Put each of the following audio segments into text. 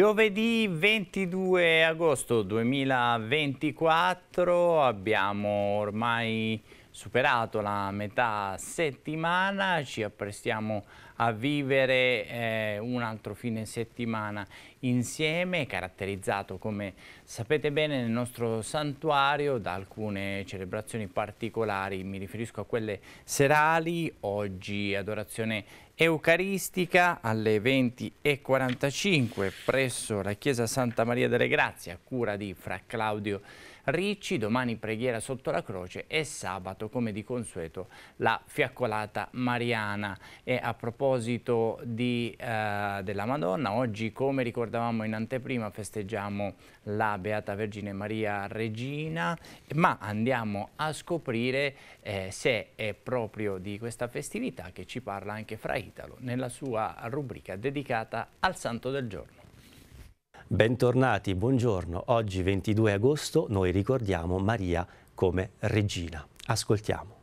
Giovedì 22 agosto 2024 abbiamo ormai superato la metà settimana, ci apprestiamo a vivere eh, un altro fine settimana insieme, caratterizzato come sapete bene nel nostro santuario da alcune celebrazioni particolari, mi riferisco a quelle serali, oggi adorazione eucaristica alle 20.45 presso la chiesa Santa Maria delle Grazie a cura di Fra Claudio Ricci, domani preghiera sotto la croce e sabato come di consueto la fiaccolata mariana. E a proposito di, eh, della Madonna, oggi come ricordavamo in anteprima festeggiamo la Beata Vergine Maria Regina, ma andiamo a scoprire eh, se è proprio di questa festività che ci parla anche Fra Italo nella sua rubrica dedicata al Santo del Giorno. Bentornati, buongiorno. Oggi 22 agosto noi ricordiamo Maria come regina. Ascoltiamo.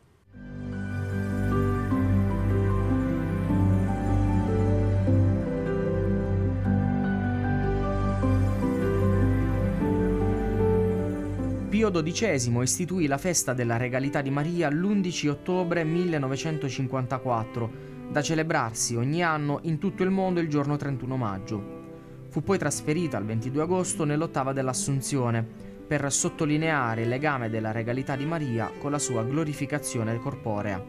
Pio XII istituì la festa della regalità di Maria l'11 ottobre 1954, da celebrarsi ogni anno in tutto il mondo il giorno 31 maggio. Fu poi trasferita al 22 agosto nell'ottava dell'Assunzione, per sottolineare il legame della regalità di Maria con la sua glorificazione corporea.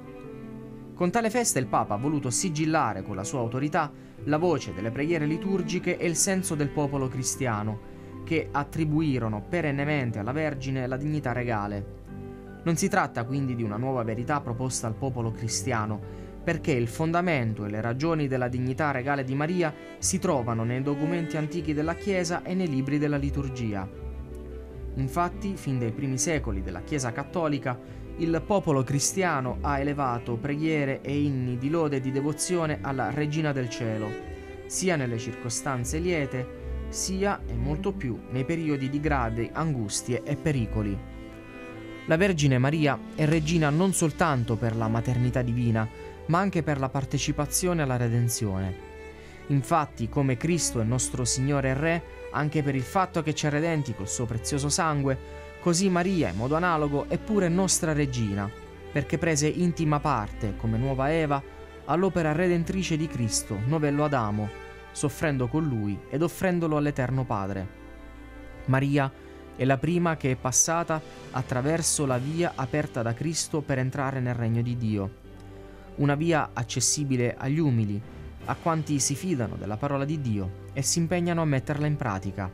Con tale festa il Papa ha voluto sigillare con la sua autorità la voce delle preghiere liturgiche e il senso del popolo cristiano, che attribuirono perennemente alla Vergine la dignità regale. Non si tratta quindi di una nuova verità proposta al popolo cristiano, perché il fondamento e le ragioni della dignità regale di Maria si trovano nei documenti antichi della Chiesa e nei libri della liturgia. Infatti, fin dai primi secoli della Chiesa cattolica, il popolo cristiano ha elevato preghiere e inni di lode e di devozione alla Regina del Cielo, sia nelle circostanze liete, sia e molto più nei periodi di grave angustie e pericoli. La Vergine Maria è regina non soltanto per la maternità divina, ma anche per la partecipazione alla redenzione. Infatti, come Cristo è nostro Signore e Re, anche per il fatto che ci ha redenti col suo prezioso sangue, così Maria, in modo analogo, è pure nostra regina, perché prese intima parte, come nuova Eva, all'opera redentrice di Cristo, novello Adamo, soffrendo con lui ed offrendolo all'Eterno Padre. Maria è la prima che è passata attraverso la via aperta da Cristo per entrare nel regno di Dio una via accessibile agli umili, a quanti si fidano della parola di Dio e si impegnano a metterla in pratica.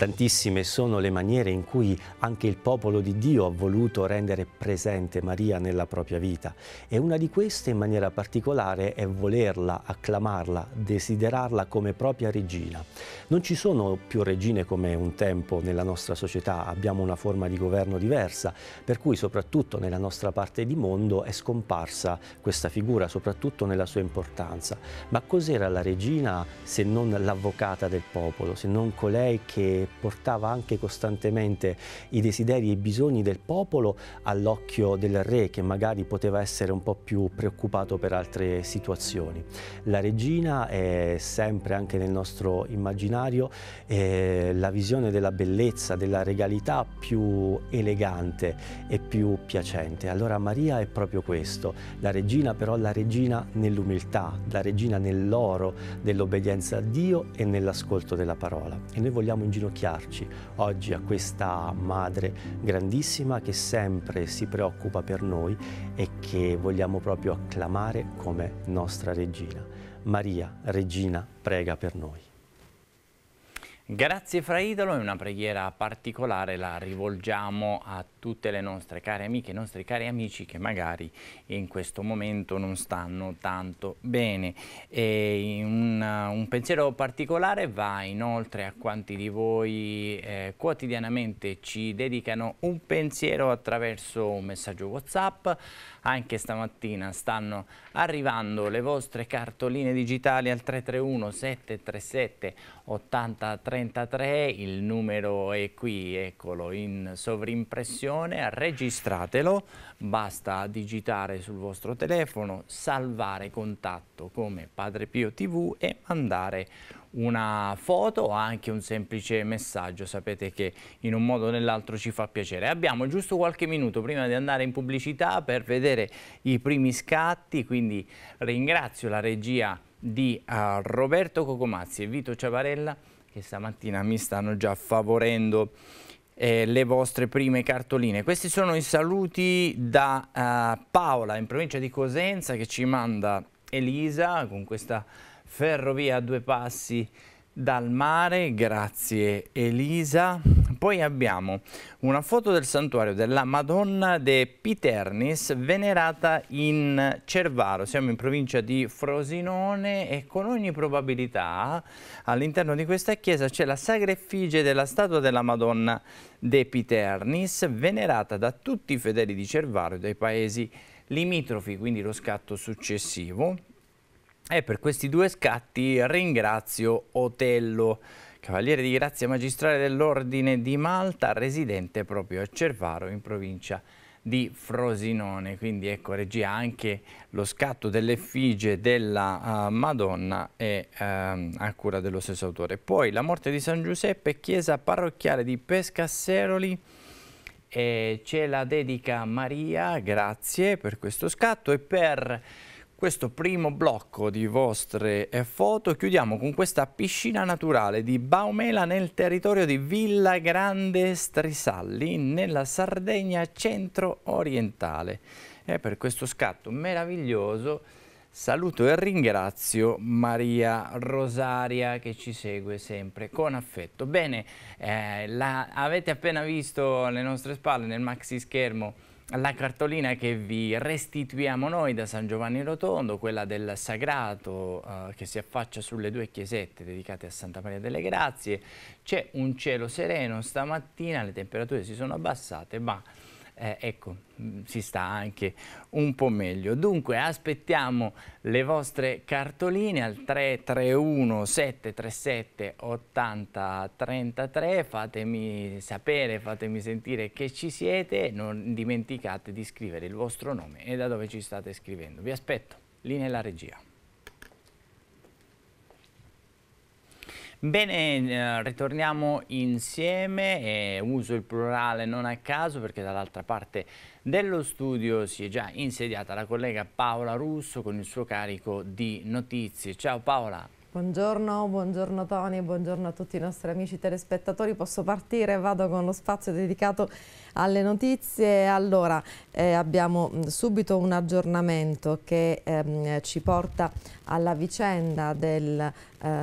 Tantissime sono le maniere in cui anche il popolo di Dio ha voluto rendere presente Maria nella propria vita e una di queste in maniera particolare è volerla, acclamarla, desiderarla come propria regina. Non ci sono più regine come un tempo nella nostra società, abbiamo una forma di governo diversa, per cui soprattutto nella nostra parte di mondo è scomparsa questa figura, soprattutto nella sua importanza. Ma cos'era la regina se non l'avvocata del popolo, se non colei che portava anche costantemente i desideri e i bisogni del popolo all'occhio del re che magari poteva essere un po' più preoccupato per altre situazioni. La regina è sempre anche nel nostro immaginario eh, la visione della bellezza, della regalità più elegante e più piacente. Allora Maria è proprio questo, la regina però la regina nell'umiltà, la regina nell'oro dell'obbedienza a Dio e nell'ascolto della parola. E noi vogliamo inginocchiare rispecchiarci oggi a questa madre grandissima che sempre si preoccupa per noi e che vogliamo proprio acclamare come nostra regina. Maria, regina, prega per noi. Grazie Fra Idolo, è una preghiera particolare, la rivolgiamo a tutte le nostre care amiche, i nostri cari amici che magari in questo momento non stanno tanto bene. Un, un, pensiero particolare va inoltre a quanti di voi eh, quotidianamente ci dedicano un pensiero attraverso un messaggio Whatsapp, anche stamattina stanno arrivando le vostre cartoline digitali al 331 737 8033, il numero è qui, eccolo, in sovrimpressione, registratelo, basta digitare sul vostro telefono, salvare contatto come Padre Pio TV e mandare una foto o anche un semplice messaggio, sapete che in un modo o nell'altro ci fa piacere. Abbiamo giusto qualche minuto prima di andare in pubblicità per vedere i primi scatti, quindi ringrazio la regia di uh, Roberto Cocomazzi e Vito Ciavarella che stamattina mi stanno già favorendo eh, le vostre prime cartoline. Questi sono i saluti da uh, Paola in provincia di Cosenza che ci manda Elisa con questa ferrovia a due passi dal mare, grazie Elisa. Poi abbiamo una foto del santuario della Madonna de Piternis venerata in Cervaro, siamo in provincia di Frosinone e con ogni probabilità all'interno di questa chiesa c'è la sagra effigie della statua della Madonna de Piternis venerata da tutti i fedeli di Cervaro e dai paesi limitrofi, quindi lo scatto successivo e per questi due scatti ringrazio Otello, cavaliere di grazia magistrale dell'Ordine di Malta, residente proprio a Cervaro in provincia di Frosinone. Quindi ecco regia anche lo scatto dell'effigie della uh, Madonna è uh, ehm, a cura dello stesso autore. Poi la morte di San Giuseppe, chiesa parrocchiale di Pescasseroli, eh, ce la dedica Maria, grazie per questo scatto e per questo primo blocco di vostre eh, foto chiudiamo con questa piscina naturale di Baumela nel territorio di Villa Grande Strisalli nella Sardegna centro-orientale e eh, per questo scatto meraviglioso saluto e ringrazio Maria Rosaria che ci segue sempre con affetto bene eh, la, avete appena visto alle nostre spalle nel maxi schermo la cartolina che vi restituiamo noi da San Giovanni Rotondo, quella del Sagrato eh, che si affaccia sulle due chiesette dedicate a Santa Maria delle Grazie. C'è un cielo sereno stamattina, le temperature si sono abbassate, ma eh, ecco, mm, si sta anche un po' meglio. Dunque aspettiamo le vostre cartoline al 331 737 80 33, fatemi sapere, fatemi sentire che ci siete, non dimenticate di scrivere il vostro nome e da dove ci state scrivendo. Vi aspetto, lì nella regia. Bene, eh, ritorniamo insieme e uso il plurale non a caso perché dall'altra parte dello studio si è già insediata la collega Paola Russo con il suo carico di notizie. Ciao Paola! Buongiorno, buongiorno Tony buongiorno a tutti i nostri amici telespettatori. Posso partire? Vado con lo spazio dedicato alle notizie. Allora, eh, abbiamo mm, subito un aggiornamento che ehm, ci porta alla vicenda del eh,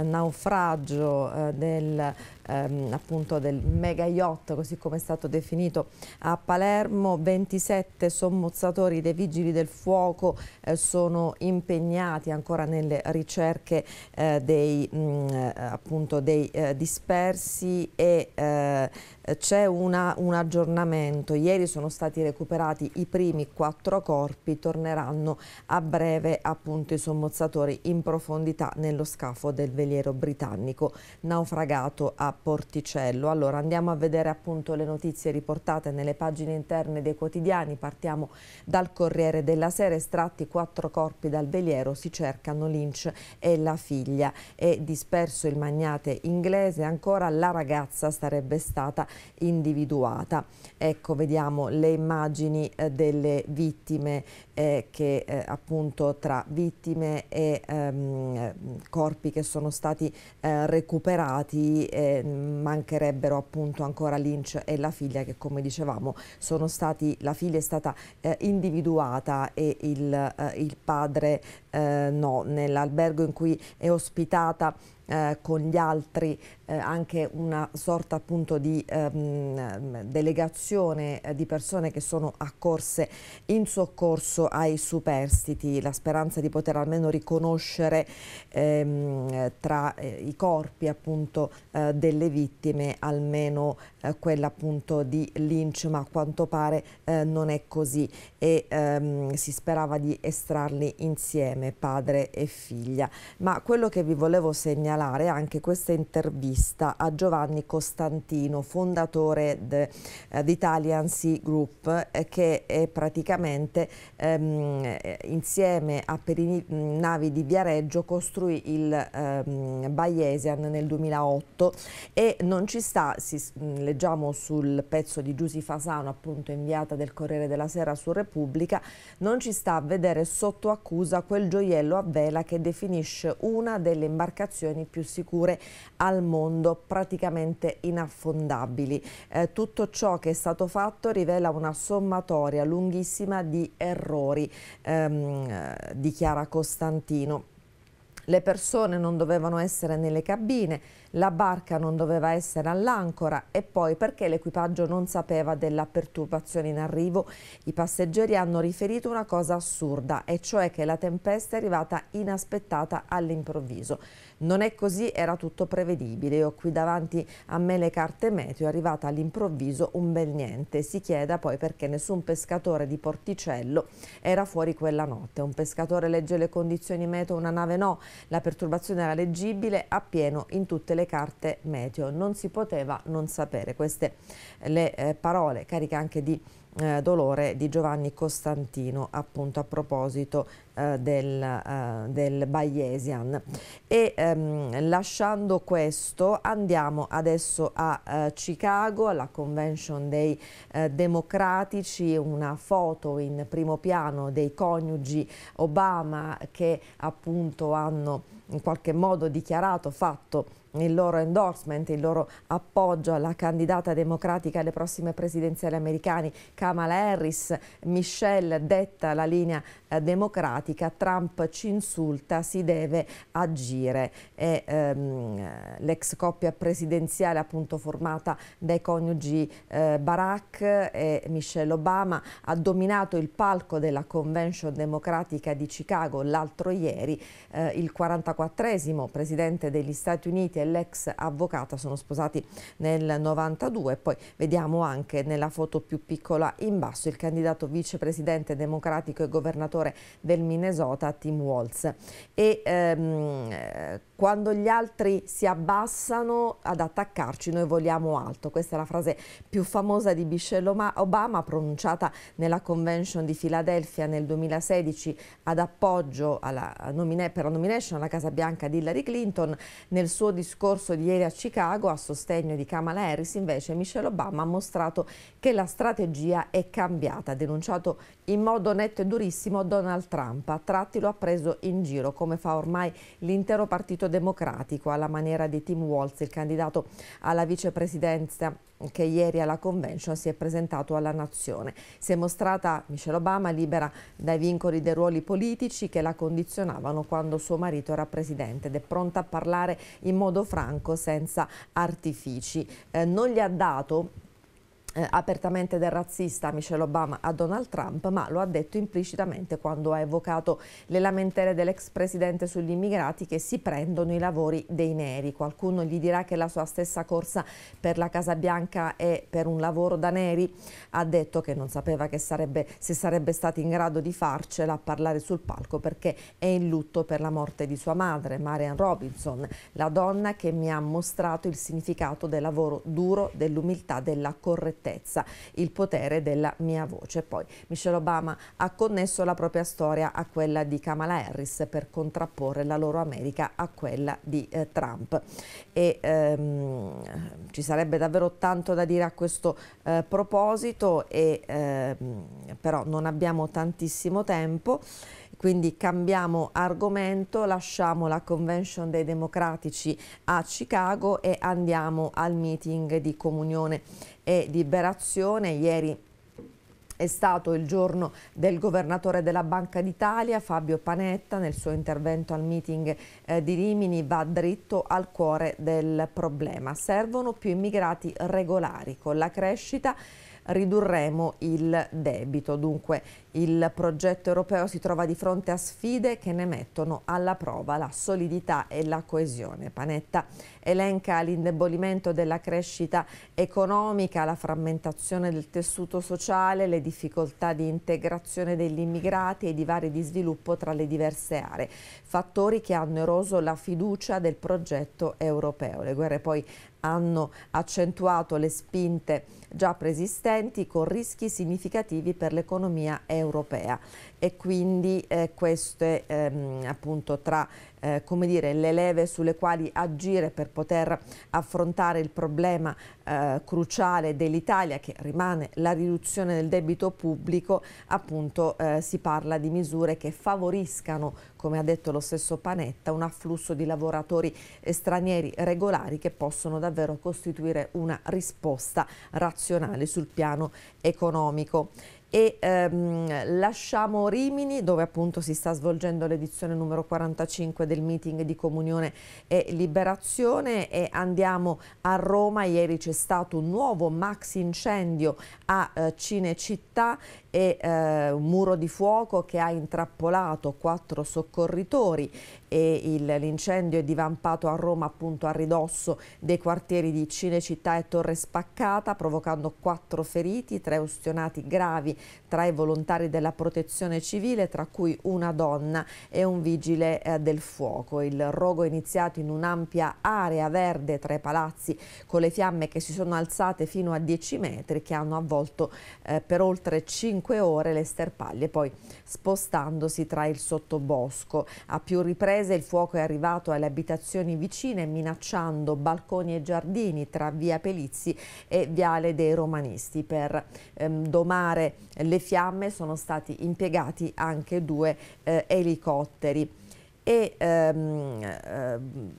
naufragio eh, del ehm, appunto del mega yacht, così come è stato definito a Palermo. 27 sommozzatori dei vigili del fuoco eh, sono impegnati ancora nelle ricerche eh, dei, mh, mm, eh, appunto dei eh, dispersi e eh, c'è un aggiornamento, ieri sono stati recuperati i primi quattro corpi, torneranno a breve appunto i sommozzatori in profondità nello scafo del veliero britannico naufragato a Porticello. Allora andiamo a vedere appunto le notizie riportate nelle pagine interne dei quotidiani, partiamo dal Corriere della Sera, estratti quattro corpi dal veliero, si cercano Lynch e la figlia. È disperso il magnate inglese, ancora la ragazza sarebbe stata individuata. Ecco, vediamo le immagini eh, delle vittime eh, che eh, appunto tra vittime e ehm, corpi che sono stati eh, recuperati eh, mancherebbero appunto ancora Lynch e la figlia che come dicevamo sono stati, la figlia è stata eh, individuata e il, il padre no, nell'albergo in cui è ospitata con gli altri anche una sorta appunto di eh, Ehm, ehm, delegazione eh, di persone che sono accorse in soccorso ai superstiti, la speranza di poter almeno riconoscere ehm, tra eh, i corpi appunto eh, delle vittime almeno eh, quella appunto di Lynch, ma a quanto pare eh, non è così e ehm, si sperava di estrarli insieme, padre e figlia. Ma quello che vi volevo segnalare è anche questa intervista a Giovanni Costantino, fondatore fondatore eh, di Sea Group eh, che è praticamente ehm, eh, insieme a Perini, Navi di Viareggio costruì il ehm, Bayesian nel 2008 e non ci sta, si, leggiamo sul pezzo di Giusy Fasano appunto inviata del Corriere della Sera su Repubblica, non ci sta a vedere sotto accusa quel gioiello a vela che definisce una delle imbarcazioni più sicure al mondo, praticamente inaffondabile mobili. Eh, tutto ciò che è stato fatto rivela una sommatoria lunghissima di errori, ehm, eh, dichiara Costantino. Le persone non dovevano essere nelle cabine, la barca non doveva essere all'ancora e poi perché l'equipaggio non sapeva della perturbazione in arrivo, i passeggeri hanno riferito una cosa assurda, e cioè che la tempesta è arrivata inaspettata all'improvviso. Non è così, era tutto prevedibile. ho qui davanti a me le carte meteo, è arrivata all'improvviso un bel niente. Si chieda poi perché nessun pescatore di Porticello era fuori quella notte. Un pescatore legge le condizioni meteo, una nave no. La perturbazione era leggibile a pieno in tutte le carte meteo. Non si poteva non sapere. Queste le eh, parole cariche anche di eh, dolore di Giovanni Costantino appunto a proposito eh, del, eh, del Bayesian. E ehm, lasciando questo andiamo adesso a eh, Chicago alla convention dei eh, democratici, una foto in primo piano dei coniugi Obama che appunto hanno in qualche modo dichiarato fatto il loro endorsement, il loro appoggio alla candidata democratica alle prossime presidenziali americane, Kamala Harris, Michelle detta la linea eh, democratica, Trump ci insulta, si deve agire. Ehm, l'ex coppia presidenziale appunto formata dai coniugi eh, Barack e Michelle Obama ha dominato il palco della convention democratica di Chicago l'altro ieri, eh, il 44esimo presidente degli Stati Uniti l'ex avvocata, sono sposati nel 92 poi vediamo anche nella foto più piccola in basso il candidato vicepresidente democratico e governatore del Minnesota Tim Walz e ehm, quando gli altri si abbassano ad attaccarci noi vogliamo alto. Questa è la frase più famosa di Michelle Obama pronunciata nella convention di Filadelfia nel 2016 ad appoggio alla per la nomination alla Casa Bianca di Hillary Clinton. Nel suo discorso di ieri a Chicago a sostegno di Kamala Harris invece Michelle Obama ha mostrato che la strategia è cambiata, ha denunciato in modo netto e durissimo Donald Trump. A tratti lo ha preso in giro come fa ormai l'intero partito Partito Democratico alla maniera di Tim Walz, il candidato alla vicepresidenza che ieri alla convention si è presentato alla nazione. Si è mostrata Michelle Obama libera dai vincoli dei ruoli politici che la condizionavano quando suo marito era presidente ed è pronta a parlare in modo franco senza artifici. Eh, non gli ha dato eh, apertamente del razzista Michelle Obama a Donald Trump, ma lo ha detto implicitamente quando ha evocato le lamentere dell'ex presidente sugli immigrati che si prendono i lavori dei neri. Qualcuno gli dirà che la sua stessa corsa per la Casa Bianca è per un lavoro da neri. Ha detto che non sapeva che sarebbe, se sarebbe stato in grado di farcela a parlare sul palco perché è in lutto per la morte di sua madre, Marian Robinson, la donna che mi ha mostrato il significato del lavoro duro, dell'umiltà, della correttezza certezza il potere della mia voce. Poi Michelle Obama ha connesso la propria storia a quella di Kamala Harris per contrapporre la loro America a quella di eh, Trump. E, ehm, ci sarebbe davvero tanto da dire a questo eh, proposito, e, ehm, però non abbiamo tantissimo tempo quindi cambiamo argomento, lasciamo la convention dei democratici a Chicago e andiamo al meeting di comunione e liberazione. Ieri è stato il giorno del governatore della Banca d'Italia, Fabio Panetta, nel suo intervento al meeting eh, di Rimini va dritto al cuore del problema. Servono più immigrati regolari con la crescita ridurremo il debito. Dunque il progetto europeo si trova di fronte a sfide che ne mettono alla prova la solidità e la coesione. Panetta elenca l'indebolimento della crescita economica, la frammentazione del tessuto sociale, le difficoltà di integrazione degli immigrati e i divari di sviluppo tra le diverse aree, fattori che hanno eroso la fiducia del progetto europeo. Le guerre poi hanno accentuato le spinte già preesistenti con rischi significativi per l'economia europea e quindi eh, queste ehm, appunto tra eh, come dire, le leve sulle quali agire per poter affrontare il problema eh, cruciale dell'Italia che rimane la riduzione del debito pubblico, appunto eh, si parla di misure che favoriscano, come ha detto lo stesso Panetta, un afflusso di lavoratori eh, stranieri regolari che possono davvero costituire una risposta razionale sul piano economico e ehm, lasciamo Rimini dove appunto si sta svolgendo l'edizione numero 45 del meeting di comunione e liberazione e andiamo a Roma, ieri c'è stato un nuovo max incendio a eh, Cinecittà e eh, un muro di fuoco che ha intrappolato quattro soccorritori e l'incendio è divampato a Roma appunto a ridosso dei quartieri di Cinecittà e Torre Spaccata provocando quattro feriti, tre ustionati gravi tra i volontari della protezione civile tra cui una donna e un vigile eh, del fuoco. Il rogo è iniziato in un'ampia area verde tra i palazzi con le fiamme che si sono alzate fino a 10 metri che hanno avvolto eh, per oltre 5 5 ore le sterpaglie, poi spostandosi tra il sottobosco. A più riprese il fuoco è arrivato alle abitazioni vicine, minacciando balconi e giardini tra via Pelizzi e viale dei Romanisti. Per ehm, domare le fiamme sono stati impiegati anche due eh, elicotteri. E, ehm, ehm,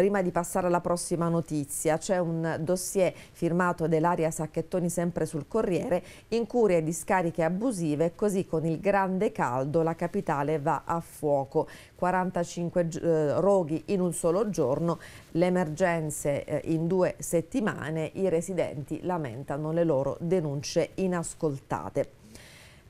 prima di passare alla prossima notizia, c'è un dossier firmato dell'Aria Sacchettoni sempre sul Corriere, incuria di scariche abusive, così con il grande caldo la capitale va a fuoco. 45 eh, roghi in un solo giorno, le emergenze eh, in due settimane, i residenti lamentano le loro denunce inascoltate.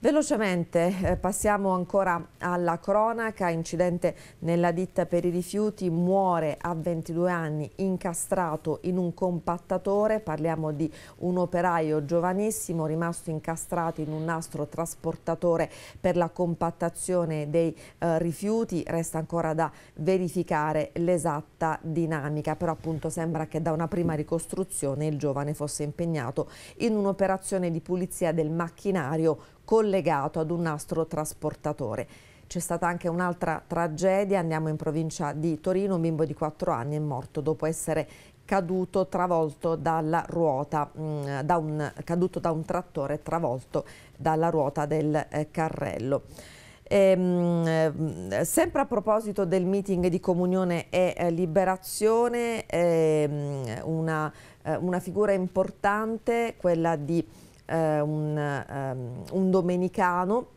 Velocemente eh, passiamo ancora alla cronaca, incidente nella ditta per i rifiuti, muore a 22 anni incastrato in un compattatore, parliamo di un operaio giovanissimo rimasto incastrato in un nastro trasportatore per la compattazione dei eh, rifiuti, resta ancora da verificare l'esatta dinamica, però appunto sembra che da una prima ricostruzione il giovane fosse impegnato in un'operazione di pulizia del macchinario collegato ad un nastro trasportatore. C'è stata anche un'altra tragedia, andiamo in provincia di Torino, un bimbo di 4 anni è morto dopo essere caduto travolto dalla ruota, mm, da un, caduto da un trattore travolto dalla ruota del eh, carrello. Ehm, eh, sempre a proposito del meeting di Comunione e eh, Liberazione, ehm, una, una figura importante, quella di eh, un, um, un domenicano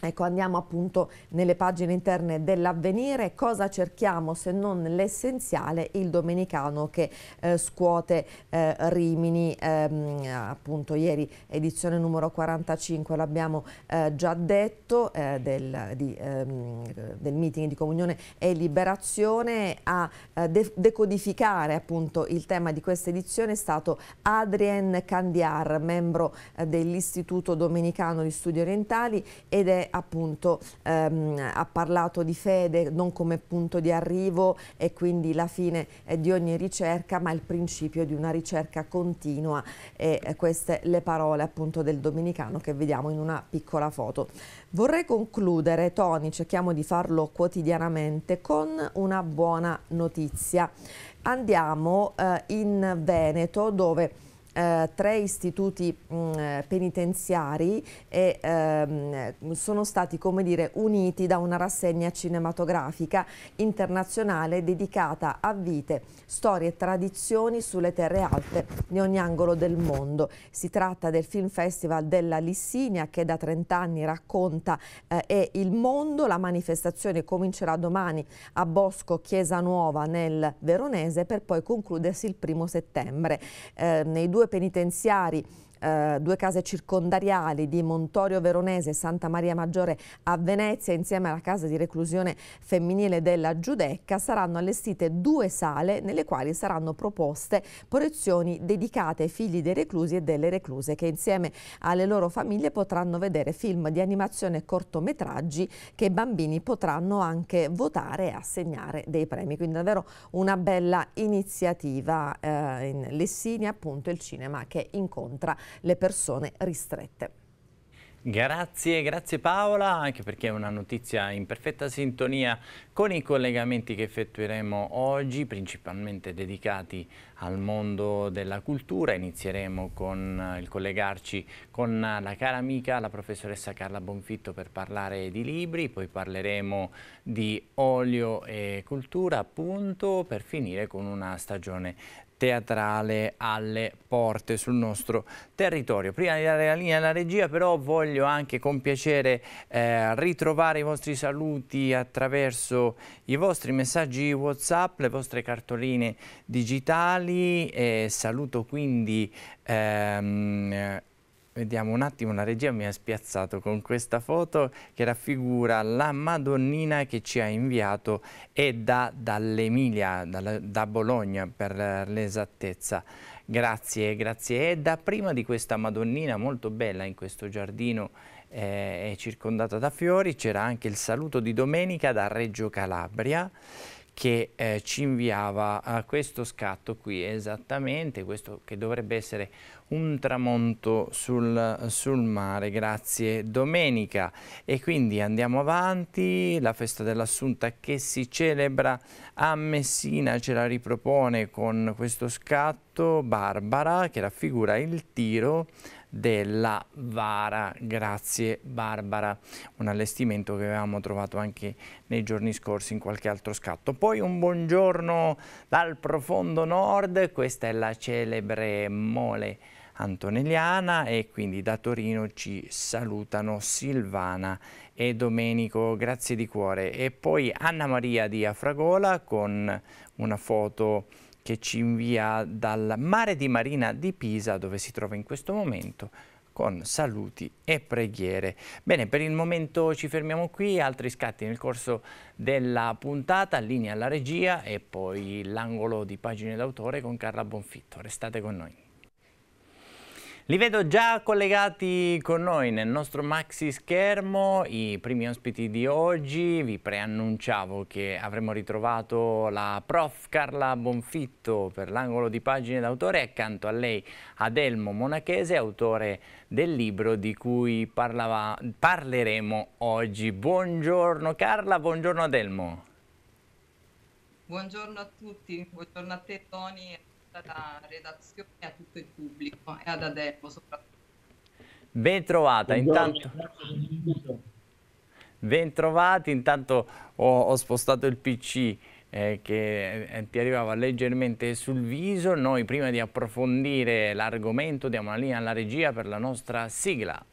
Ecco, andiamo appunto nelle pagine interne dell'avvenire, cosa cerchiamo se non l'essenziale, il domenicano che eh, scuote eh, Rimini, ehm, appunto ieri edizione numero 45, l'abbiamo eh, già detto, eh, del, di, ehm, del, meeting di comunione e liberazione, a eh, de decodificare appunto il tema di questa edizione è stato Adrien Candiar, membro eh, dell'Istituto Domenicano di Studi Orientali ed è appunto ehm, ha parlato di fede non come punto di arrivo e quindi la fine di ogni ricerca ma il principio di una ricerca continua e eh, queste le parole appunto del Domenicano che vediamo in una piccola foto. Vorrei concludere Tony, cerchiamo di farlo quotidianamente con una buona notizia. Andiamo eh, in Veneto dove eh, tre istituti mh, mm, eh, penitenziari e ehm, sono stati come dire, uniti da una rassegna cinematografica internazionale dedicata a vite, storie e tradizioni sulle terre alte di ogni angolo del mondo. Si tratta del Film Festival della Lissinia che da 30 anni racconta eh, e il mondo. La manifestazione comincerà domani a Bosco Chiesa Nuova nel Veronese per poi concludersi il primo settembre. Eh, nei due due penitenziari eh, due case circondariali di Montorio Veronese e Santa Maria Maggiore a Venezia insieme alla casa di reclusione femminile della Giudecca saranno allestite due sale nelle quali saranno proposte proiezioni dedicate ai figli dei reclusi e delle recluse che insieme alle loro famiglie potranno vedere film di animazione e cortometraggi che i bambini potranno anche votare e assegnare dei premi. Quindi davvero una bella iniziativa eh, in Lessini appunto il cinema che incontra le persone ristrette. Grazie, grazie Paola, anche perché è una notizia in perfetta sintonia con i collegamenti che effettueremo oggi, principalmente dedicati al mondo della cultura. Inizieremo con eh, il collegarci con eh, la cara amica, la professoressa Carla Bonfitto, per parlare di libri, poi parleremo di olio e cultura, appunto, per finire con una stagione teatrale alle porte sul nostro territorio. Prima di dare la linea alla regia però voglio anche con piacere eh, ritrovare i vostri saluti attraverso i vostri messaggi Whatsapp, le vostre cartoline digitali. Eh, saluto quindi ehm, Vediamo un attimo, la regia mi ha spiazzato con questa foto che raffigura la Madonnina che ci ha inviato Edda dall'Emilia, da Bologna per l'esattezza. Grazie, grazie Edda. Prima di questa Madonnina molto bella in questo giardino eh, circondata da fiori c'era anche il saluto di domenica da Reggio Calabria che eh, ci inviava a questo scatto qui esattamente, questo che dovrebbe essere un tramonto sul, sul, mare, grazie domenica. E quindi andiamo avanti, la festa dell'Assunta che si celebra a Messina ce la ripropone con questo scatto, Barbara che raffigura il tiro della Vara. Grazie Barbara, un allestimento che avevamo trovato anche nei giorni scorsi in qualche altro scatto. Poi un buongiorno dal profondo nord, questa è la celebre mole antonelliana e quindi da Torino ci salutano Silvana e Domenico, grazie di cuore. E poi Anna Maria di Afragola con una foto che ci invia dal mare di Marina di Pisa, dove si trova in questo momento, con saluti e preghiere. Bene, per il momento ci fermiamo qui, altri scatti nel corso della puntata, linea alla regia e poi l'angolo di pagine d'autore con Carla Bonfitto. Restate con noi. Li vedo già collegati con noi nel nostro maxi schermo, i primi ospiti di oggi. Vi preannunciavo che avremmo ritrovato la prof Carla Bonfitto per l'angolo di pagine d'autore accanto a lei Adelmo Monachese, autore del libro di cui parlava, parleremo oggi. Buongiorno Carla, buongiorno Adelmo. Buongiorno a tutti, buongiorno a te Tony dalla redazione a tutto il pubblico e ad Adelmo soprattutto. Ben trovata, intanto... Ben trovati, intanto ho, ho spostato il PC eh, che eh, ti arrivava leggermente sul viso. Noi prima di approfondire l'argomento diamo la linea alla regia per la nostra sigla.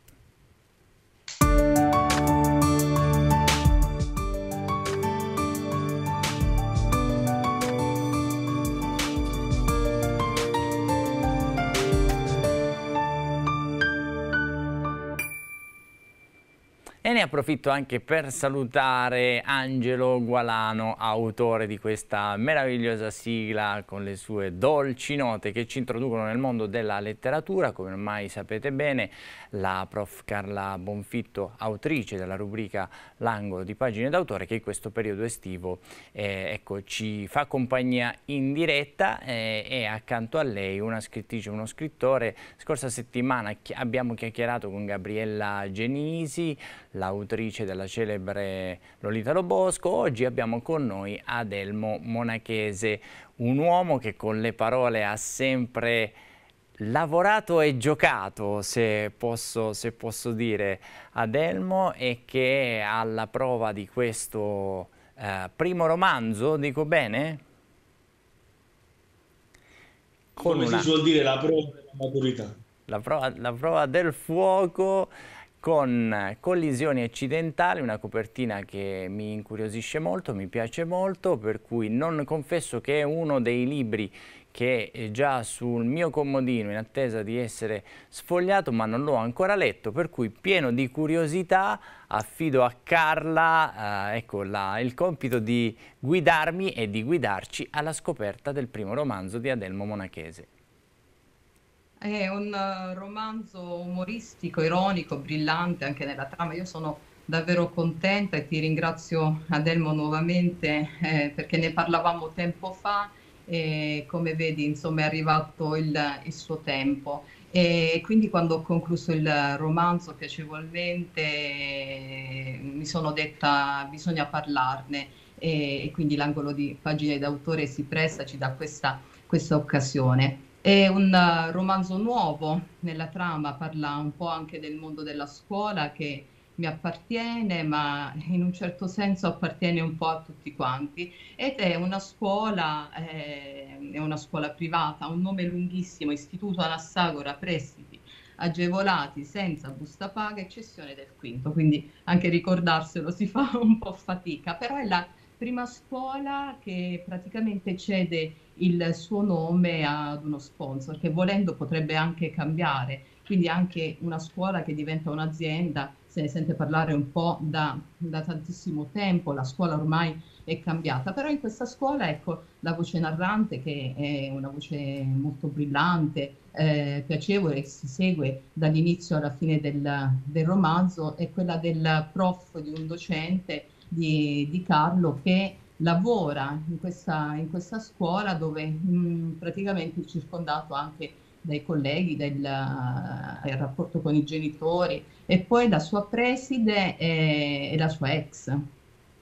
E ne approfitto anche per salutare Angelo Gualano, autore di questa meravigliosa sigla con le sue dolci note che ci introducono nel mondo della letteratura. Come ormai sapete bene, la prof Carla Bonfitto, autrice della rubrica l'angolo di pagine d'autore che in questo periodo estivo eh, ecco, ci fa compagnia in diretta eh, e accanto a lei una scrittrice, uno scrittore. Scorsa settimana chi abbiamo chiacchierato con Gabriella Genisi, l'autrice della celebre Lolita Lo Bosco. Oggi abbiamo con noi Adelmo Monachese, un uomo che con le parole ha sempre lavorato e giocato, se posso, se posso dire, ad Elmo e che alla prova di questo eh, primo romanzo, dico bene? Con Come una... si suol dire la prova della maturità? La prova, la prova del fuoco con collisioni accidentali, una copertina che mi incuriosisce molto, mi piace molto, per cui non confesso che è uno dei libri che è eh, già sul mio comodino in attesa di essere sfogliato ma non l'ho ancora letto per cui pieno di curiosità affido a Carla eh, ecco, la, il compito di guidarmi e di guidarci alla scoperta del primo romanzo di Adelmo Monachese. È un eh, romanzo umoristico, ironico, brillante anche nella trama. Io sono davvero contenta e ti ringrazio Adelmo nuovamente eh, perché ne parlavamo tempo fa e come vedi insomma è arrivato il, il suo tempo. E quindi quando ho concluso il romanzo piacevolmente mi sono detta bisogna parlarne e, e quindi l'angolo di pagine d'autore si presta, ci dà questa, questa occasione. È un eh, romanzo nuovo nella trama, parla un po' anche del mondo della scuola che mi appartiene, ma in un certo senso appartiene un po' a tutti quanti. Ed è una scuola, eh, è una scuola privata, ha un nome lunghissimo, Istituto Anassagora Prestiti agevolati senza busta paga e cessione del quinto, quindi anche ricordarselo si fa un po' fatica, però è la prima scuola che praticamente cede il suo nome ad uno sponsor che volendo potrebbe anche cambiare, quindi anche una scuola che diventa un'azienda se ne sente parlare un po' da, da, tantissimo tempo, la scuola ormai è cambiata, però in questa scuola ecco la voce narrante che è una voce molto brillante, eh, piacevole, si segue dall'inizio alla fine del, del, romanzo, è quella del prof, di un docente di, di Carlo che lavora in questa, in questa scuola dove mh, mm, praticamente è circondato anche dai colleghi, del, del eh, rapporto con i genitori, e poi la sua preside e, eh, e la sua ex,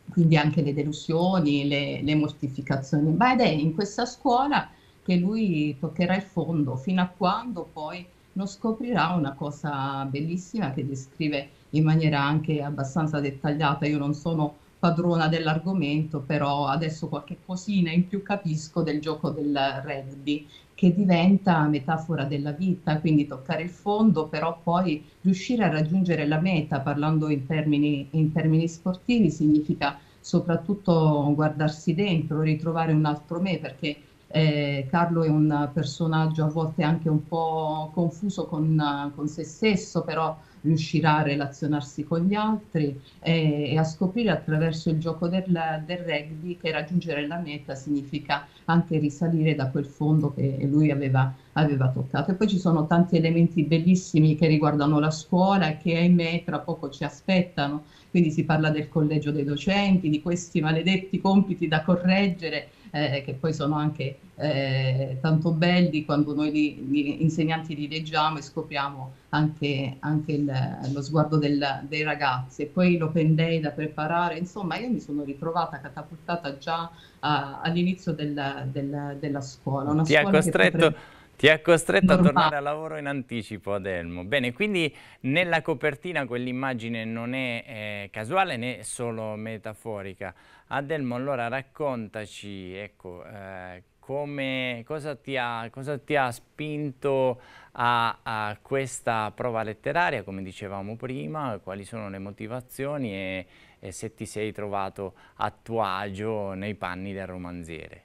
quindi anche le delusioni, le, le mortificazioni. Ma ed è in questa scuola che lui toccherà il fondo, fino a quando poi non scoprirà una cosa bellissima che descrive in maniera anche abbastanza dettagliata. Io non sono padrona dell'argomento, però adesso qualche cosina in più capisco del gioco del rugby che diventa metafora della vita, quindi toccare il fondo, però poi riuscire a raggiungere la meta, parlando in termini, in termini sportivi, significa soprattutto guardarsi dentro, ritrovare un altro me, perché eh, Carlo è un personaggio a volte anche un po' confuso con, con se stesso, però riuscirà a relazionarsi con gli altri e, e a scoprire attraverso il gioco del, del, rugby che raggiungere la meta significa anche risalire da quel fondo che lui aveva, aveva toccato. E poi ci sono tanti elementi bellissimi che riguardano la scuola e che ahimè tra poco ci aspettano, quindi si parla del collegio dei docenti, di questi maledetti compiti da correggere eh, che poi sono anche eh, tanto belli quando noi li, gli insegnanti li leggiamo e scopriamo anche, anche il, lo sguardo del, dei ragazzi. E poi l'open day da preparare, insomma io mi sono ritrovata catapultata già a, all'inizio del, del, della scuola. Una Ti ha costretto... Ti ha costretto a tornare al lavoro in anticipo, Adelmo. Bene, quindi nella copertina quell'immagine non è eh, casuale né solo metaforica. Adelmo, allora raccontaci, ecco, eh, come, cosa, ti ha, cosa, ti ha, spinto a, a, questa prova letteraria, come dicevamo prima, quali sono le motivazioni e, e se ti sei trovato a tuo agio nei panni del romanziere?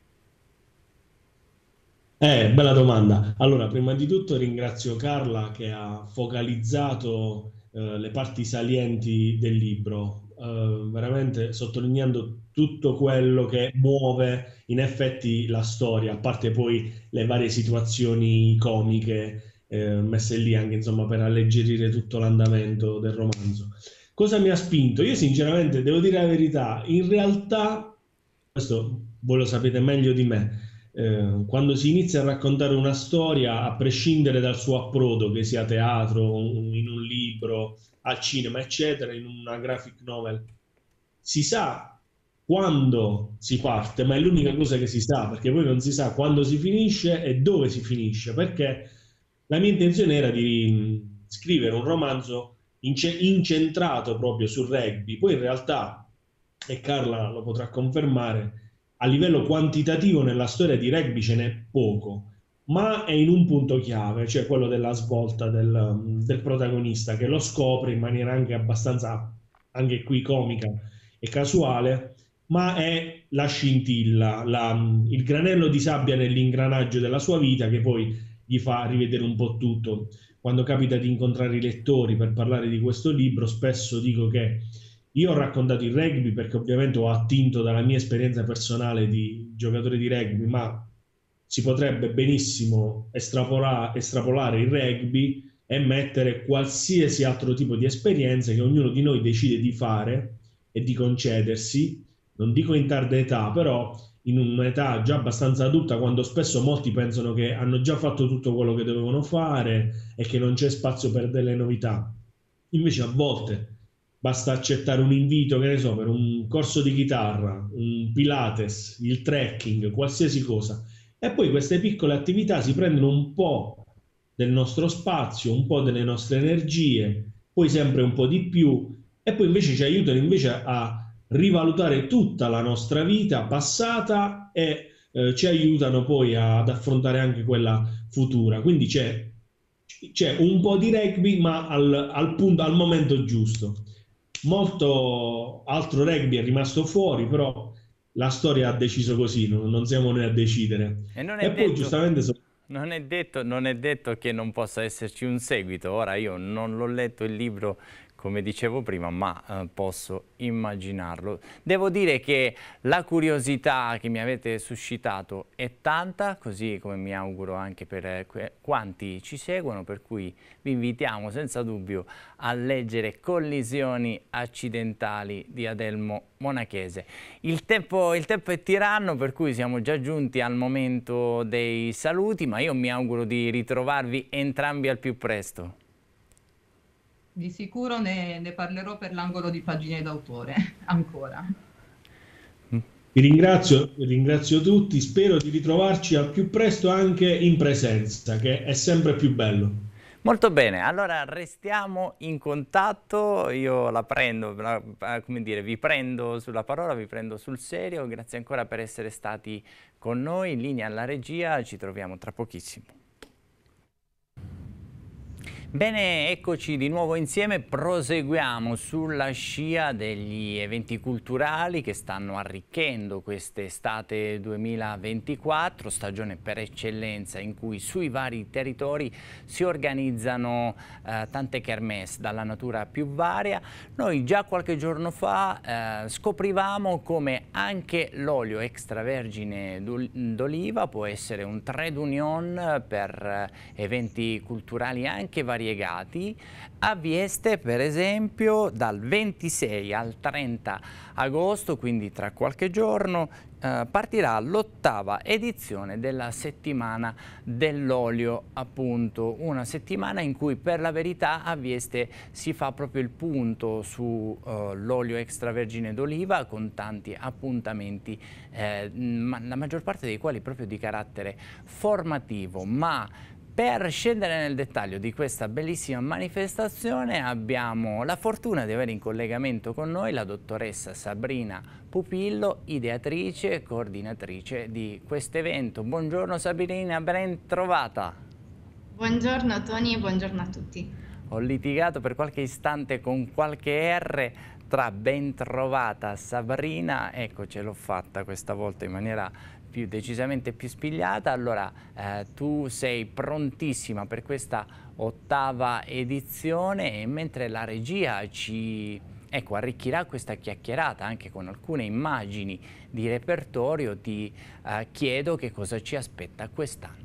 Eh, bella domanda. Allora, prima di tutto ringrazio Carla che ha focalizzato eh, le parti salienti del libro, Ehm, veramente sottolineando tutto quello che muove in effetti la storia, a parte poi le varie situazioni comiche eh, messe lì anche insomma per alleggerire tutto l'andamento del romanzo. Cosa mi ha spinto? Io sinceramente devo dire la verità, in realtà, questo voi lo sapete meglio di me, ehm, quando si inizia a raccontare una storia, a prescindere dal suo approdo, che sia teatro, in un libro, al cinema, eccetera, in una graphic novel. Si sa quando si parte, ma è l'unica cosa che si sa, perché poi non si sa quando si finisce e dove si finisce, perché la mia intenzione era di mm, scrivere un romanzo incentrato proprio sul rugby, poi in realtà, e Carla lo potrà confermare, a livello quantitativo nella storia di rugby ce n'è poco ma è in un punto chiave, cioè quello della svolta del, um, del protagonista che lo scopre in maniera anche abbastanza, anche qui comica e casuale, ma è la scintilla, la, um, il granello di sabbia nell'ingranaggio della sua vita che poi gli fa rivedere un po' tutto. Quando capita di incontrare i lettori per parlare di questo libro, spesso dico che io ho raccontato il rugby perché ovviamente ho attinto dalla mia esperienza personale di giocatore di rugby, ma si potrebbe benissimo estrapolare, estrapolare il rugby e mettere qualsiasi altro tipo di esperienza che ognuno di noi decide di fare e di concedersi, non dico in tarda età, però in un'età già abbastanza adulta, quando spesso molti pensano che hanno già fatto tutto quello che dovevano fare e che non c'è spazio per delle novità. Invece a volte basta accettare un invito, che ne so, per un corso di chitarra, un pilates, il trekking, qualsiasi cosa e poi queste piccole attività si prendono un po' del nostro spazio, un po' delle nostre energie, poi sempre un po' di più, e poi invece ci aiutano invece a rivalutare tutta la nostra vita passata e eh, ci aiutano poi a, ad affrontare anche quella futura. Quindi c'è, c'è un po' di rugby, ma al, al, punto, al momento giusto. Molto altro rugby è rimasto fuori, però la storia ha deciso così, non, non siamo noi a decidere. E, non è e detto... poi giustamente... So non è, detto, non è, detto, che non possa esserci un seguito, ora io non l'ho letto il libro come dicevo prima, ma eh, posso immaginarlo. Devo dire che la curiosità che mi avete suscitato è tanta, così come mi auguro anche per eh, quanti ci seguono, per cui vi invitiamo senza dubbio a leggere Collisioni accidentali di Adelmo Monachese. Il tempo, il tempo è tiranno, per cui siamo già giunti al momento dei saluti, ma io mi auguro di ritrovarvi entrambi al più presto di sicuro ne, ne parlerò per l'angolo di pagine d'autore ancora. Mm. Vi ringrazio, ringrazio tutti, spero di ritrovarci al più presto anche in presenza, che è sempre più bello. Molto bene, allora restiamo in contatto, io la prendo, la, eh, come dire, vi prendo sulla parola, vi prendo sul serio, grazie ancora per essere stati con noi, in linea alla regia, ci troviamo tra pochissimo. Bene, eccoci di nuovo insieme, proseguiamo sulla scia degli eventi culturali che stanno arricchendo quest'estate 2024, stagione per eccellenza in cui sui vari territori si organizzano eh, tante kermesse dalla natura più varia. Noi già qualche giorno fa eh, scoprivamo come anche l'olio extravergine d'oliva può essere un trade union per eh, eventi culturali anche variati variegati. A Vieste, per esempio, dal 26 al 30 agosto, quindi tra qualche giorno, eh, partirà l'ottava edizione della settimana dell'olio, appunto, una settimana in cui per la verità a Vieste si fa proprio il punto sull'olio eh, extravergine d'oliva con tanti appuntamenti, eh, ma la maggior parte dei quali proprio di carattere formativo, ma per scendere nel dettaglio di questa bellissima manifestazione abbiamo la fortuna di avere in collegamento con noi la dottoressa Sabrina Pupillo, ideatrice e coordinatrice di questo evento. Buongiorno Sabrina, ben trovata. Buongiorno Tony e buongiorno a tutti. Ho litigato per qualche istante con qualche R tra ben trovata Sabrina, ecco ce l'ho fatta questa volta in maniera più, decisamente più spigliata, allora eh, tu sei prontissima per questa ottava edizione e mentre la regia ci ecco, arricchirà questa chiacchierata anche con alcune immagini di repertorio, ti eh, chiedo che cosa ci aspetta quest'anno.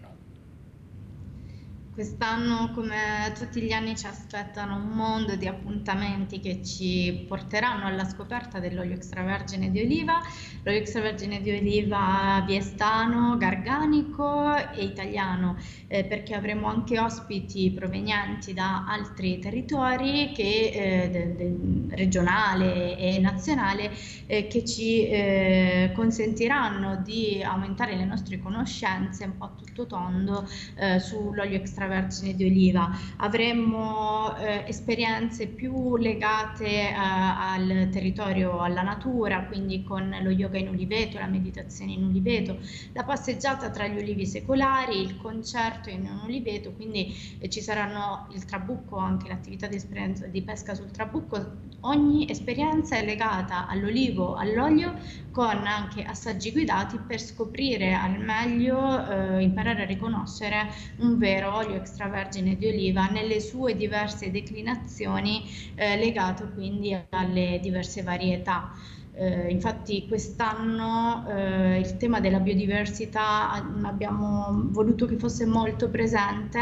Quest'anno, come tutti gli anni, ci aspettano un mondo di appuntamenti che ci porteranno alla scoperta dell'olio extravergine di oliva. L'olio extravergine di oliva viestano, garganico e italiano, eh, perché avremo anche ospiti provenienti da altri territori che, eh, de, de, regionale e nazionale eh, che ci eh, consentiranno di aumentare le nostre conoscenze un po' a tutto tondo eh, sull'olio extravergine extravergine di oliva, avremmo eh, esperienze più legate eh, al territorio, alla natura, quindi con lo yoga in uliveto, la meditazione in uliveto, la passeggiata tra gli ulivi secolari, il concerto in un uliveto, quindi eh, ci saranno il trabucco, anche l'attività di, di pesca sul trabucco, ogni esperienza è legata all'olivo, all'olio, con anche assaggi guidati per scoprire al meglio, eh, imparare a riconoscere un vero olio extravergine di oliva nelle sue diverse declinazioni eh, legato quindi alle diverse varietà. Eh, infatti quest'anno eh, il tema della biodiversità mm, abbiamo voluto che fosse molto presente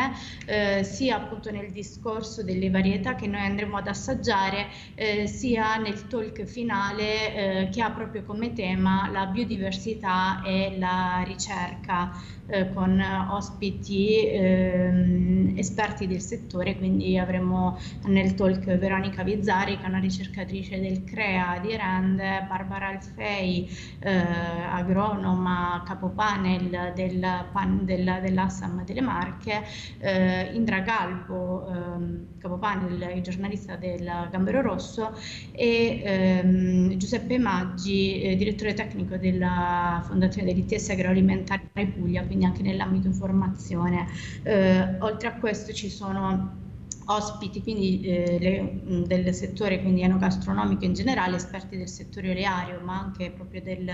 eh, sia appunto nel discorso delle varietà che noi andremo ad assaggiare eh, sia nel talk finale eh, che ha proprio come tema la biodiversità e la ricerca eh, con ospiti ehm, esperti del settore, quindi avremo nel talk Veronica Vizzari che è una ricercatrice del CREA di RAND, Barbara Alfei, eh, agronoma, capopanel del, pan, del, dell'Assam delle Marche, eh, Indra Galbo, ehm, e giornalista del Gambero Rosso e ehm, Giuseppe Maggi, eh, direttore tecnico della Fondazione dell'ITS Agroalimentare Puglia, quindi quindi anche nell'ambito formazione. Eh, oltre a questo ci sono ospiti quindi, eh, le, del settore quindi enogastronomico in generale, esperti del settore oleario ma anche proprio del,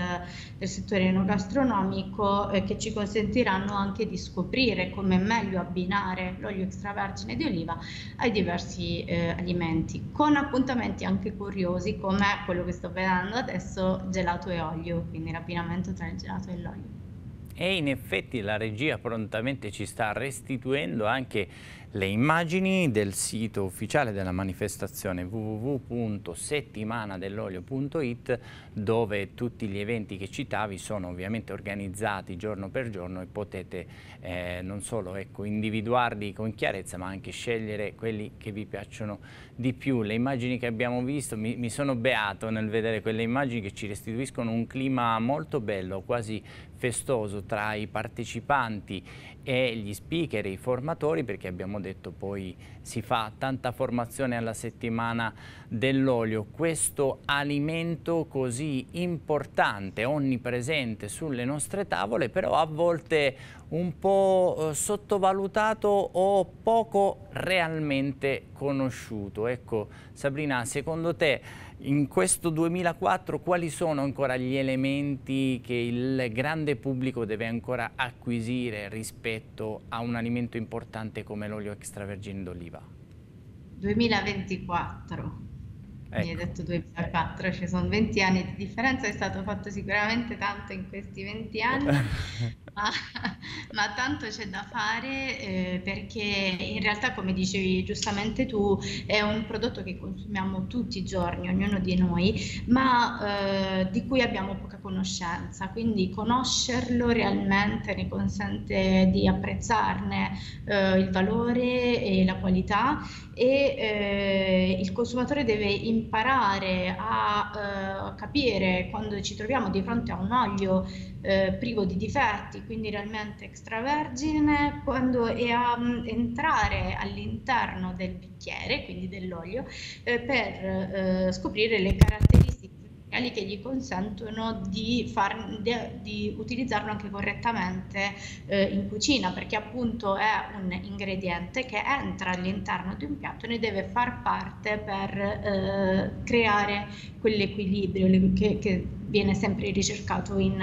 del settore enogastronomico eh, che ci consentiranno anche di scoprire come meglio abbinare l'olio extravergine di oliva ai diversi eh, alimenti con appuntamenti anche curiosi come quello che sto vedendo adesso gelato e olio, quindi l'abbinamento tra il gelato e l'olio e in effetti la regia prontamente ci sta restituendo anche le immagini del sito ufficiale della manifestazione www.settimanadell'olio.it dove tutti gli eventi che citavi sono ovviamente organizzati giorno per giorno e potete eh, non solo ecco, individuarli con chiarezza ma anche scegliere quelli che vi piacciono di più. Le immagini che abbiamo visto, mi, mi sono beato nel vedere quelle immagini che ci restituiscono un clima molto bello, quasi festoso tra i partecipanti e gli speaker e i formatori perché abbiamo detto poi si fa tanta formazione alla settimana dell'olio, questo alimento così importante, onnipresente sulle nostre tavole, però a volte un po' eh, sottovalutato o poco realmente conosciuto. Ecco, Sabrina, secondo te in questo 2004 quali sono ancora gli elementi che il grande pubblico deve ancora acquisire rispetto a un alimento importante come l'olio extravergine d'oliva? 2024 Ecco. Mi hai ecco. detto 2004, ci sono 20 anni di differenza, è stato fatto sicuramente tanto in questi 20 anni. Ma, ma, tanto c'è da fare eh, perché in realtà, come dicevi giustamente tu, è un prodotto che consumiamo tutti i giorni, ognuno di noi, ma eh, di cui abbiamo poca conoscenza, quindi conoscerlo realmente ne consente di apprezzarne eh, il valore e la qualità e eh, il consumatore deve imparare a eh, capire quando ci troviamo di fronte a un olio eh, privo di difetti, stati quindi realmente extravergine, quando è a um, entrare all'interno del bicchiere, quindi dell'olio, eh, per eh, scoprire le caratteristiche materiali che gli consentono di, far, de, di utilizzarlo anche correttamente eh, in cucina, perché appunto è un ingrediente che entra all'interno di un piatto e ne deve far parte per eh, creare quell'equilibrio che, che viene sempre ricercato in,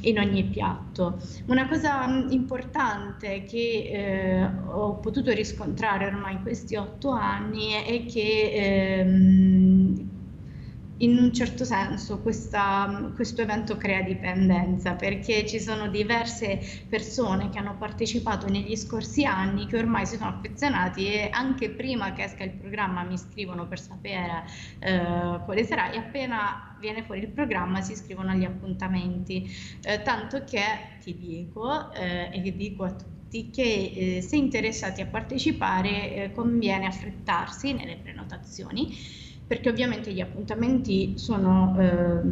in, ogni piatto. Una cosa mm, importante che eh, ho potuto riscontrare ormai in questi otto anni è che ehm, in un certo senso questa, questo evento crea dipendenza perché ci sono diverse persone che hanno partecipato negli scorsi anni che ormai si sono affezionati e anche prima che esca il programma mi scrivono per sapere eh, quale sarà e appena viene fuori il programma si iscrivono agli appuntamenti eh, tanto che ti dico eh, e ti dico a tutti che eh, se interessati a partecipare eh, conviene affrettarsi nelle prenotazioni perché ovviamente gli appuntamenti sono eh,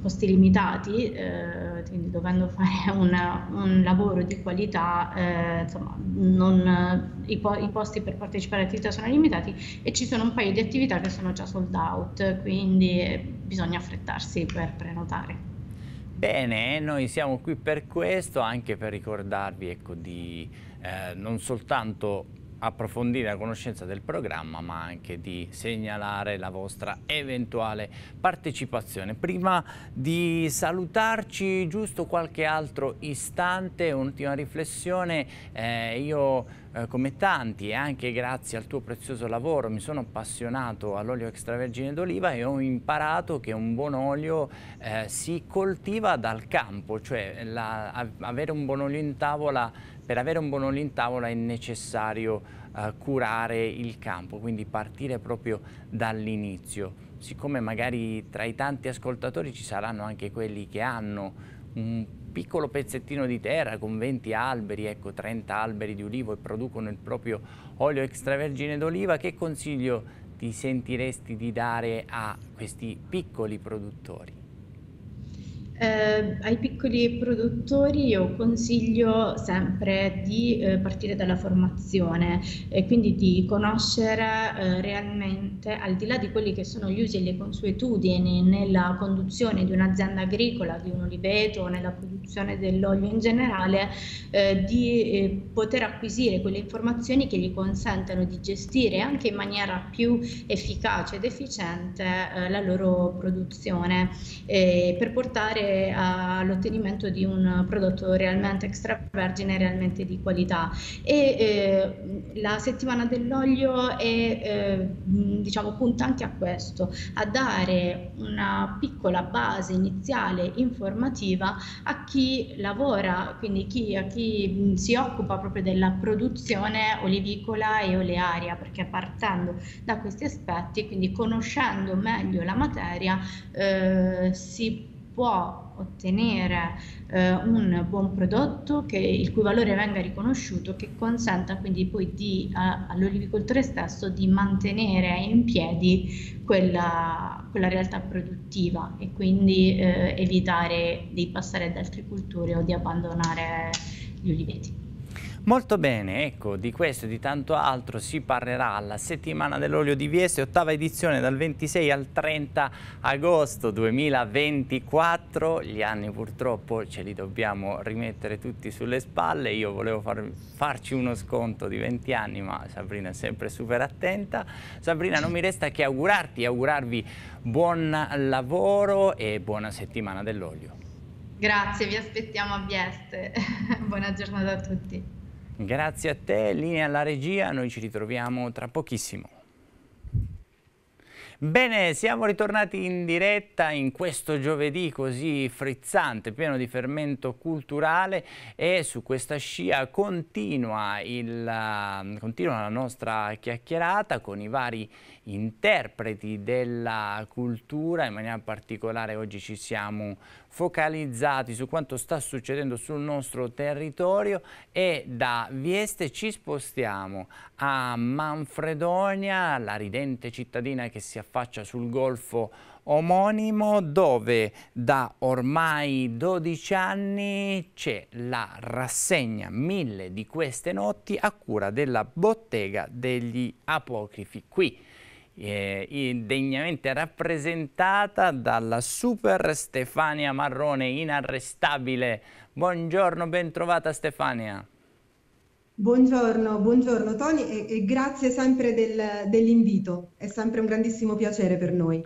posti limitati, eh, quindi dovendo fare una, un lavoro di qualità, eh, insomma, non, i, po- i, posti per partecipare all'attività sono limitati e ci sono un paio di attività che sono già sold out, quindi eh, bisogna affrettarsi per prenotare. Bene, noi siamo qui per questo, anche per ricordarvi ecco, di eh, non soltanto approfondire la conoscenza del programma ma anche di segnalare la vostra eventuale partecipazione. Prima di salutarci giusto qualche altro istante, un'ultima riflessione, eh, io eh, come tanti e anche grazie al tuo prezioso lavoro mi sono appassionato all'olio extravergine d'oliva e ho imparato che un buon olio eh, si coltiva dal campo, cioè la, avere un buon olio in tavola per avere un buon olio in tavola è necessario eh, curare il campo, quindi partire proprio dall'inizio. Siccome magari tra i tanti ascoltatori ci saranno anche quelli che hanno un piccolo pezzettino di terra con 20 alberi, ecco 30 alberi di ulivo e producono il proprio olio extravergine d'oliva, che consiglio ti sentiresti di dare a questi piccoli produttori? Eh, ai piccoli produttori io consiglio sempre di eh, partire dalla formazione e quindi di conoscere eh, realmente, al di là di quelli che sono gli usi e le consuetudini nella conduzione di un'azienda agricola, di un oliveto nella produzione dell'olio in generale, eh, di eh, poter acquisire quelle informazioni che gli consentano di gestire anche in maniera più efficace ed efficiente eh, la loro produzione per portare all'ottenimento di un prodotto realmente extravergine, realmente di qualità. E eh, la settimana dell'olio è, eh, diciamo, punta anche a questo, a dare una piccola base iniziale informativa a chi lavora, quindi chi, a chi si occupa proprio della produzione olivicola e olearia, perché partendo da questi aspetti, quindi conoscendo meglio la materia, eh, si può ottenere eh, un buon prodotto che, il cui valore venga riconosciuto che consenta quindi poi di, eh, all'olivicoltore stesso di mantenere in piedi quella, quella realtà produttiva e quindi eh, evitare di passare ad altre culture o di abbandonare gli oliveti. Molto bene, ecco, di questo e di tanto altro si parlerà alla settimana dell'olio di Vieste, ottava edizione dal 26 al 30 agosto 2024. Gli anni purtroppo ce li dobbiamo rimettere tutti sulle spalle. Io volevo far, farci uno sconto di 20 anni, ma Sabrina è sempre super attenta. Sabrina, non mi resta che augurarti, augurarvi buon lavoro e buona settimana dell'olio. Grazie, vi aspettiamo a Vieste. Buona giornata a tutti. Grazie a te, linea alla regia, noi ci ritroviamo tra pochissimo. Bene, siamo ritornati in diretta in questo giovedì così frizzante, pieno di fermento culturale e su questa scia continua, il, continua la nostra chiacchierata con i vari interpreti della cultura, in maniera particolare oggi ci siamo focalizzati su quanto sta succedendo sul nostro territorio e da Vieste ci spostiamo a Manfredonia, la ridente cittadina che si affaccia sul golfo omonimo dove da ormai 12 anni c'è la rassegna mille di queste notti a cura della bottega degli apocrifi qui eh, indegnamente rappresentata dalla super Stefania Marrone, inarrestabile. Buongiorno, bentrovata Stefania. Buongiorno, buongiorno Tony e, e grazie sempre del, dell'invito, è sempre un grandissimo piacere per noi.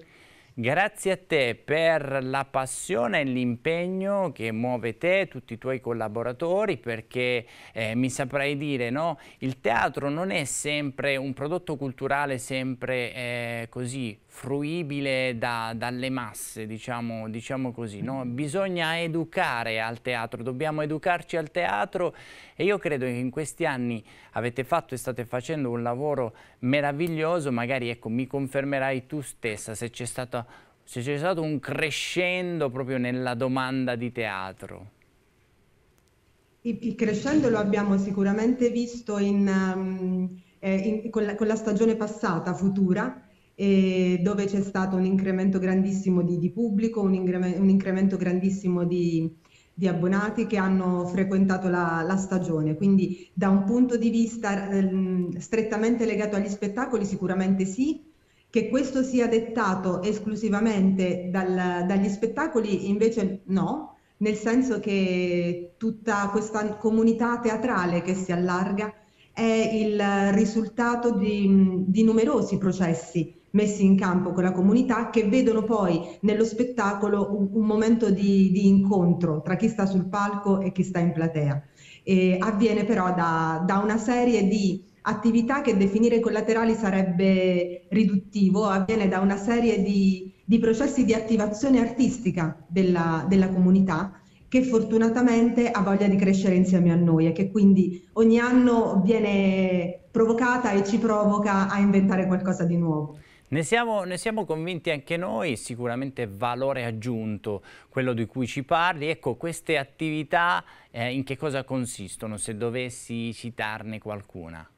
Grazie a te per la passione e l'impegno che muove te, e tutti i tuoi collaboratori, perché eh, mi saprai dire, no? il teatro non è sempre un prodotto culturale sempre eh, così fruibile da, dalle masse, diciamo, diciamo così. No? Mm. Bisogna educare al teatro, dobbiamo educarci al teatro e io credo che in questi anni avete fatto e state facendo un lavoro meraviglioso, magari ecco, mi confermerai tu stessa se c'è stata stato un crescendo proprio nella domanda di teatro. Il crescendo lo abbiamo sicuramente visto in, um, eh, in, con, la, con, la, stagione passata, futura, dove c'è stato un incremento grandissimo di, di pubblico, un, incremento, un incremento grandissimo di, di, abbonati che hanno frequentato la, la, stagione. Quindi da un punto di vista ehm, strettamente legato agli spettacoli sicuramente sì, che questo sia dettato esclusivamente dal, dagli spettacoli invece no, nel senso che tutta questa comunità teatrale che si allarga è il risultato di, di numerosi processi messi in campo con la comunità che vedono poi nello spettacolo un, un momento di, di, incontro tra chi sta sul palco e chi sta in platea. E avviene però da, da una serie di attività che definire collaterali sarebbe riduttivo, avviene da una serie di, di processi di attivazione artistica della, della, comunità che fortunatamente ha voglia di crescere insieme a noi e che quindi ogni anno viene provocata e ci provoca a inventare qualcosa di nuovo. Ne siamo, ne siamo, convinti anche noi, sicuramente valore aggiunto, quello di cui ci parli. Ecco, queste attività eh, in che cosa consistono, se dovessi citarne qualcuna?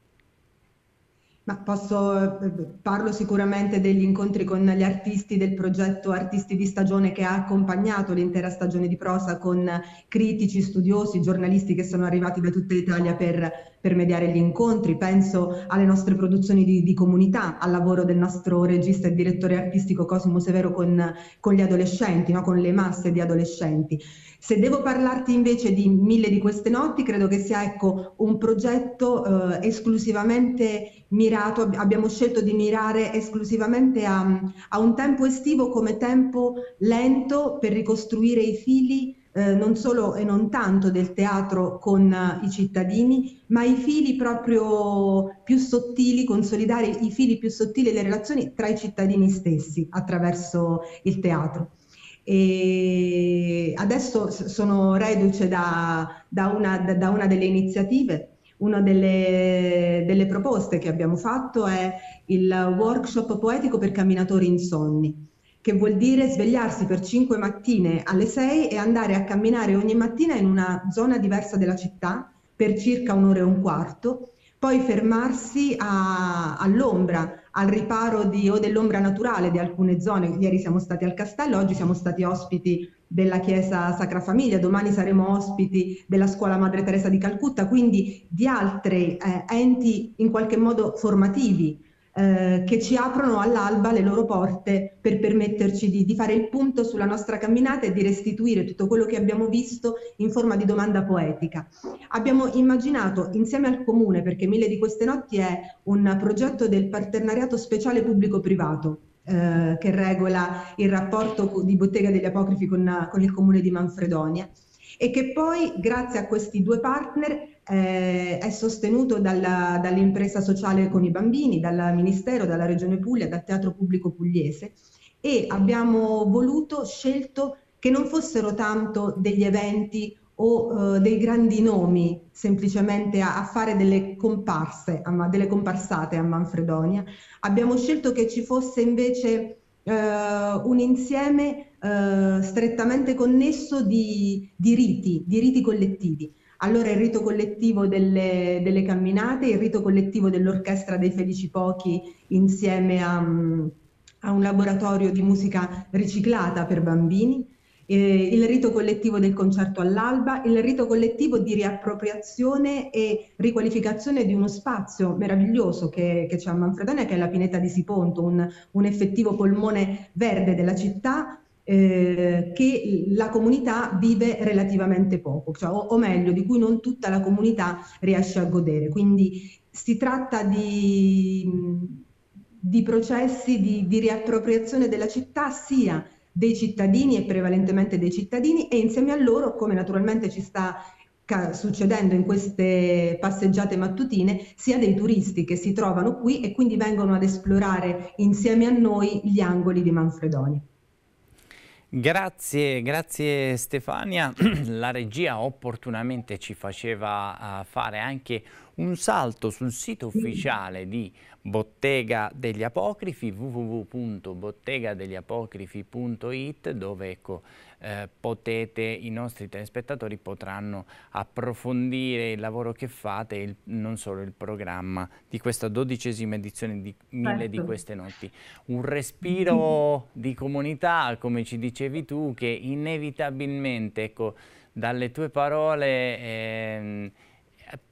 Ma posso, eh, parlo sicuramente degli incontri con gli artisti del progetto Artisti di Stagione che ha accompagnato l'intera stagione di prosa con critici, studiosi, giornalisti che sono arrivati da tutta Italia per per mediare gli incontri, penso alle nostre produzioni di, di comunità, al lavoro del nostro regista e direttore artistico Cosimo Severo con, con gli adolescenti, no? con le masse di adolescenti. Se devo parlarti invece di mille di queste notti, credo che sia ecco, un progetto eh, esclusivamente mirato, ab abbiamo scelto di mirare esclusivamente a, a un tempo estivo come tempo lento per ricostruire i fili eh, non solo e non tanto del teatro con eh, i cittadini, ma i fili proprio più sottili, consolidare i fili più sottili e le relazioni tra i cittadini stessi attraverso il teatro. E adesso sono reduce da, da, una, da una delle iniziative una delle, delle, proposte che abbiamo fatto è il workshop poetico per camminatori insonni che vuol dire svegliarsi per 5 mattine alle 6 e andare a camminare ogni mattina in una zona diversa della città per circa un'ora e un quarto, poi fermarsi a, all'ombra, al riparo di, o dell'ombra naturale di alcune zone. Ieri siamo stati al castello, oggi siamo stati ospiti della Chiesa Sacra Famiglia, domani saremo ospiti della Scuola Madre Teresa di Calcutta, quindi di altri eh, enti in qualche modo formativi eh, che ci aprono all'alba le loro porte per permetterci di, di fare il punto sulla nostra camminata e di restituire tutto quello che abbiamo visto in forma di domanda poetica. Abbiamo immaginato insieme al Comune, perché Mille di queste notti è un progetto del partenariato speciale pubblico-privato, eh, che regola il rapporto di Bottega degli Apocrifi con, con, il comune di Manfredonia e che poi grazie a questi due partner eh, è sostenuto dalla, dall'impresa sociale con i bambini, dal Ministero, dalla Regione Puglia, dal Teatro Pubblico Pugliese e abbiamo voluto, scelto che non fossero tanto degli eventi o eh, dei grandi nomi semplicemente a, a fare delle comparse, a, delle comparsate a Manfredonia. Abbiamo scelto che ci fosse invece eh, un insieme eh, strettamente connesso di, di riti, di riti collettivi. Allora il rito collettivo delle, delle camminate, il rito collettivo dell'orchestra dei Felici Pochi insieme a, mm, a un laboratorio di musica riciclata per bambini, eh, il rito collettivo del concerto all'alba, il rito collettivo di riappropriazione e riqualificazione di uno spazio meraviglioso che, che c'è a Manfredonia, che è la pineta di Siponto, un, un effettivo polmone verde della città eh, che la comunità vive relativamente poco, cioè, o, o meglio di cui non tutta la comunità riesce a godere. Quindi si tratta di di processi di, di, riappropriazione della città sia dei cittadini e prevalentemente dei cittadini e insieme a loro, come naturalmente ci sta succedendo in queste passeggiate mattutine, sia dei turisti che si trovano qui e quindi vengono ad esplorare insieme a noi gli angoli di Manfredonia. Grazie, grazie Stefania. La regia opportunamente ci faceva eh, fare anche un salto sul sito ufficiale di Bottega degli Apocrifi, www.bottegadegliapocrifi.it, dove ecco, eh, potete, i nostri telespettatori potranno approfondire il lavoro che fate e non solo il programma di questa dodicesima edizione di Mille certo. di queste notti. Un respiro di comunità, come ci dicevi tu, che inevitabilmente, ecco, dalle tue parole... Ehm,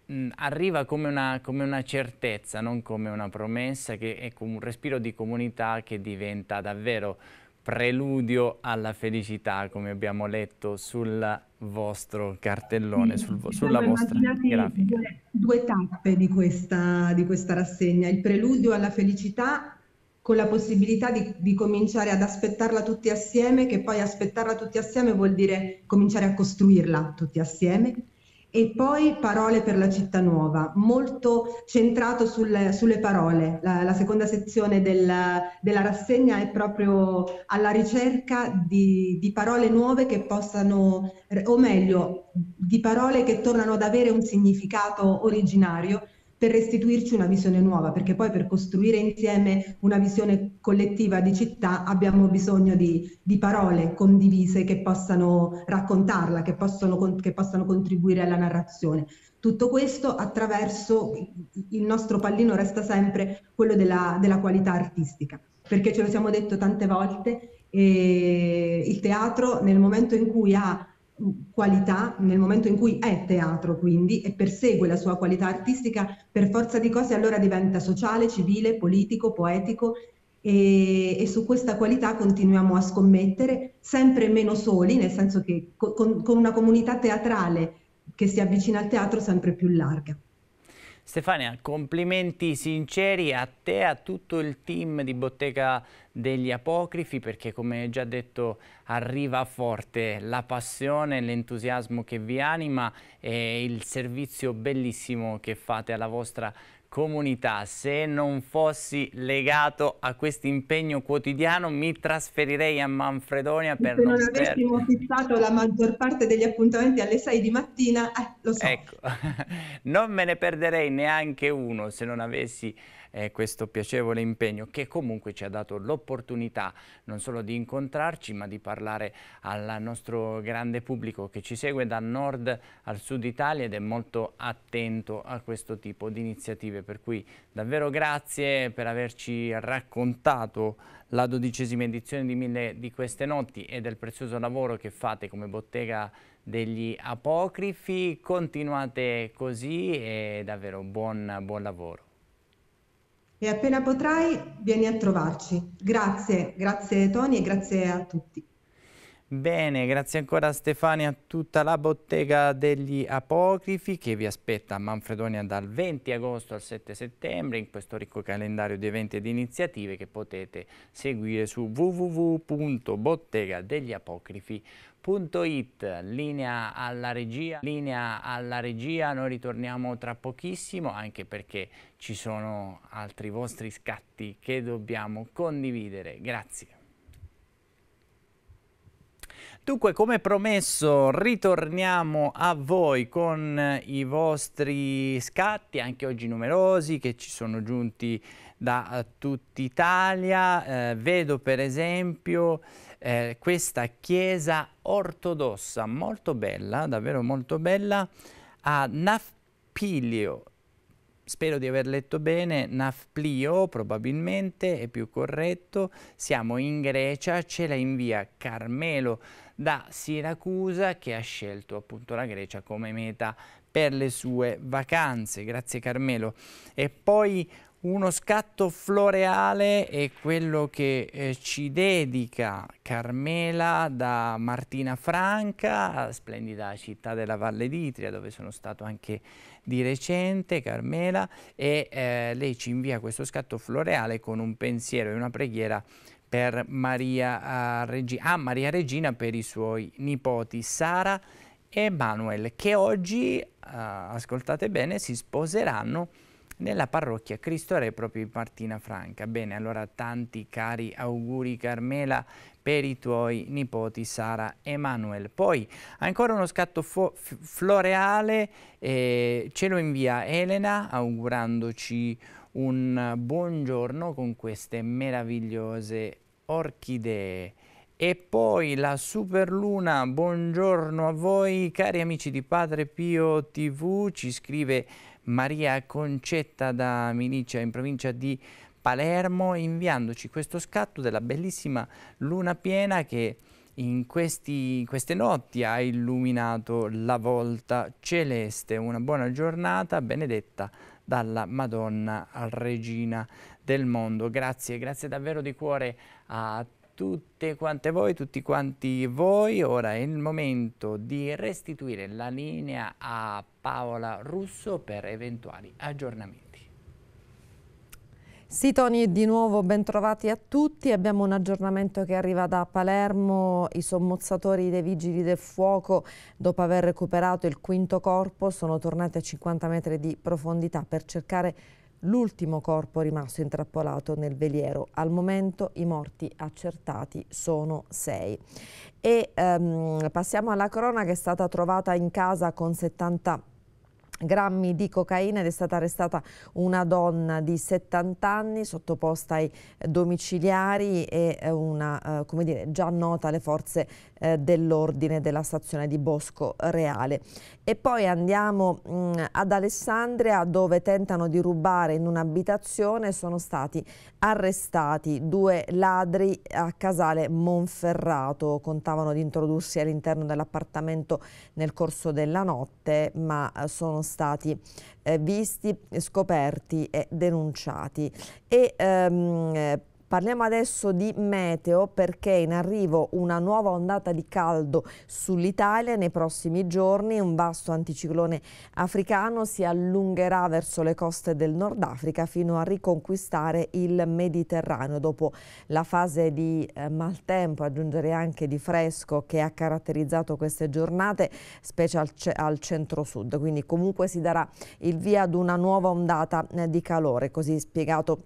eh, arriva come una, come una, certezza, non come una promessa, che è ecco, un respiro di comunità che diventa davvero preludio alla felicità, come abbiamo letto sul vostro cartellone, sul sulla vostra grafica. Due, due tappe di questa, di questa, rassegna, il preludio alla felicità con la possibilità di, di cominciare ad aspettarla tutti assieme, che poi aspettarla tutti assieme vuol dire cominciare a costruirla tutti assieme, e poi Parole per la città nuova, molto centrato sul, sulle parole. La, la seconda sezione del, della rassegna è proprio alla ricerca di, di, parole nuove che possano, o meglio, di parole che tornano ad avere un significato originario per restituirci una visione nuova, perché poi per costruire insieme una visione collettiva di città abbiamo bisogno di, di parole condivise che possano raccontarla, che, possono, che possano contribuire alla narrazione. Tutto questo attraverso il nostro pallino resta sempre quello della, della qualità artistica, perché ce lo siamo detto tante volte, e eh, il teatro nel momento in cui ha qualità nel momento in cui è teatro quindi e persegue la sua qualità artistica per forza di cose allora diventa sociale, civile, politico, poetico e, e su questa qualità continuiamo a scommettere sempre meno soli nel senso che con, con una comunità teatrale che si avvicina al teatro sempre più larga. Stefania, complimenti sinceri a te, a tutto il team di Bottega degli Apocrifi perché come già detto arriva forte la passione, l'entusiasmo che vi anima e il servizio bellissimo che fate alla vostra comunità comunità. Se non fossi legato a questo impegno quotidiano mi trasferirei a Manfredonia per non Se non, non avessimo fissato la maggior parte degli appuntamenti alle 6 di mattina, eh, lo so. Ecco, non me ne perderei neanche uno se non avessi eh, questo piacevole impegno che comunque ci ha dato l'opportunità non solo di incontrarci ma di parlare al nostro grande pubblico che ci segue da nord al sud Italia ed è molto attento a questo tipo di iniziative per cui davvero grazie per averci raccontato la dodicesima edizione di Mille di queste notti e del prezioso lavoro che fate come bottega degli apocrifi. Continuate così e davvero buon, buon lavoro. E appena potrai vieni a trovarci. Grazie, grazie Tony e grazie a tutti. Bene, grazie ancora a Stefani e a tutta la bottega degli apocrifi che vi aspetta a Manfredonia dal 20 agosto al 7 settembre in questo ricco calendario di eventi ed iniziative che potete seguire su www.bottegadegliapocrifi.it linea alla regia linea alla regia noi ritorniamo tra pochissimo anche perché ci sono altri vostri scatti che dobbiamo condividere grazie Dunque, come promesso, ritorniamo a voi con i vostri scatti, anche oggi numerosi, che ci sono giunti da eh, tutta Italia. Eh, vedo per esempio eh, questa chiesa ortodossa, molto bella, davvero molto bella, a Nafpilio. Spero di aver letto bene, Nafplio probabilmente è più corretto. Siamo in Grecia, ce la invia Carmelo da Siracusa che ha scelto appunto la Grecia come meta per le sue vacanze. Grazie Carmelo. E poi uno scatto floreale è quello che eh, ci dedica Carmela da Martina Franca, splendida città della Valle d'Itria dove sono stato anche di recente, Carmela, e eh, lei ci invia questo scatto floreale con un pensiero e una preghiera per Maria eh, Regina, a ah, Maria Regina per i suoi nipoti Sara e Manuel che oggi, eh, ascoltate bene, si sposeranno nella parrocchia Cristo Re proprio in Martina Franca. Bene, allora tanti cari auguri Carmela per i tuoi nipoti Sara e Manuel. Poi ancora uno scatto floreale, eh, ce lo invia Elena augurandoci un buongiorno con queste meravigliose Orchidee. E poi la Superluna, buongiorno a voi cari amici di Padre Pio TV, ci scrive Maria Concetta da Milicia in provincia di Palermo inviandoci questo scatto della bellissima luna piena che in questi, queste notti ha illuminato la volta celeste. Una buona giornata benedetta dalla Madonna Regina del mondo. Grazie, grazie davvero di cuore a tutte quante voi, tutti quanti voi. Ora è il momento di restituire la linea a Paola Russo per eventuali aggiornamenti. Sì Tony, di nuovo bentrovati a tutti, abbiamo un aggiornamento che arriva da Palermo, i sommozzatori dei Vigili del Fuoco dopo aver recuperato il quinto corpo sono tornati a 50 metri di profondità per cercare l'ultimo corpo rimasto intrappolato nel veliero. Al momento i morti accertati sono sei. E, ehm, passiamo alla corona che è stata trovata in casa con 70 grammi di cocaina ed è stata arrestata una donna di 70 anni sottoposta ai domiciliari e eh, una, eh, dire, già nota alle forze eh, dell'ordine della stazione di Bosco Reale. E poi andiamo mh, mm, ad Alessandria dove tentano di rubare in un'abitazione, sono stati arrestati due ladri a Casale Monferrato, contavano di introdursi all'interno dell'appartamento nel corso della notte ma eh, sono stati eh, visti, scoperti e denunciati. E, ehm, Parliamo adesso di meteo perché è in arrivo una nuova ondata di caldo sull'Italia nei prossimi giorni. Un vasto anticiclone africano si allungherà verso le coste del Nord Africa fino a riconquistare il Mediterraneo. Dopo la fase di eh, maltempo, aggiungerei anche di fresco che ha caratterizzato queste giornate, specie al, al centro-sud. Quindi comunque si darà il via ad una nuova ondata eh, di calore, così spiegato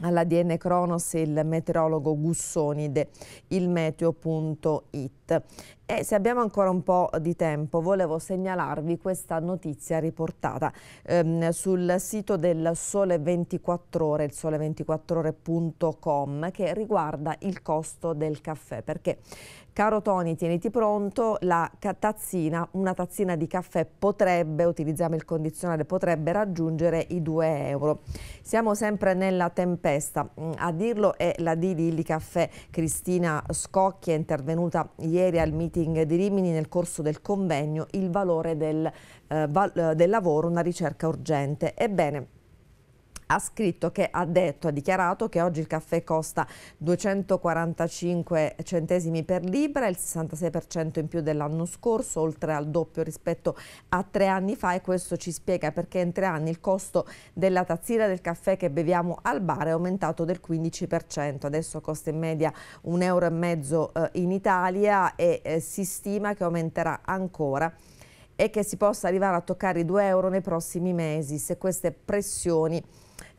all'ADN Cronos il meteorologo Gussonide, il meteo.it. E eh, se abbiamo ancora un po' di tempo, volevo segnalarvi questa notizia riportata ehm, sul sito del Sole 24 Ore, il sole24ore.com, che riguarda il costo del caffè. Perché Caro Tony, tieniti pronto, la tazzina, una tazzina di caffè potrebbe, utilizziamo il condizionale, potrebbe raggiungere i 2 euro. Siamo sempre nella tempesta, mm, a dirlo è la D di Illi Caffè, Cristina Scocchi è intervenuta ieri al meeting marketing di Rimini nel corso del convegno Il valore del, eh, val, eh, del lavoro, una ricerca urgente. Ebbene, ha scritto che ha detto, ha dichiarato che oggi il caffè costa 245 centesimi per libra, il 66% in più dell'anno scorso, oltre al doppio rispetto a tre anni fa e questo ci spiega perché in tre anni il costo della tazzina del caffè che beviamo al bar è aumentato del 15%, adesso costa in media un euro e mezzo eh, in Italia e eh, si stima che aumenterà ancora e che si possa arrivare a toccare i 2 euro nei prossimi mesi se queste pressioni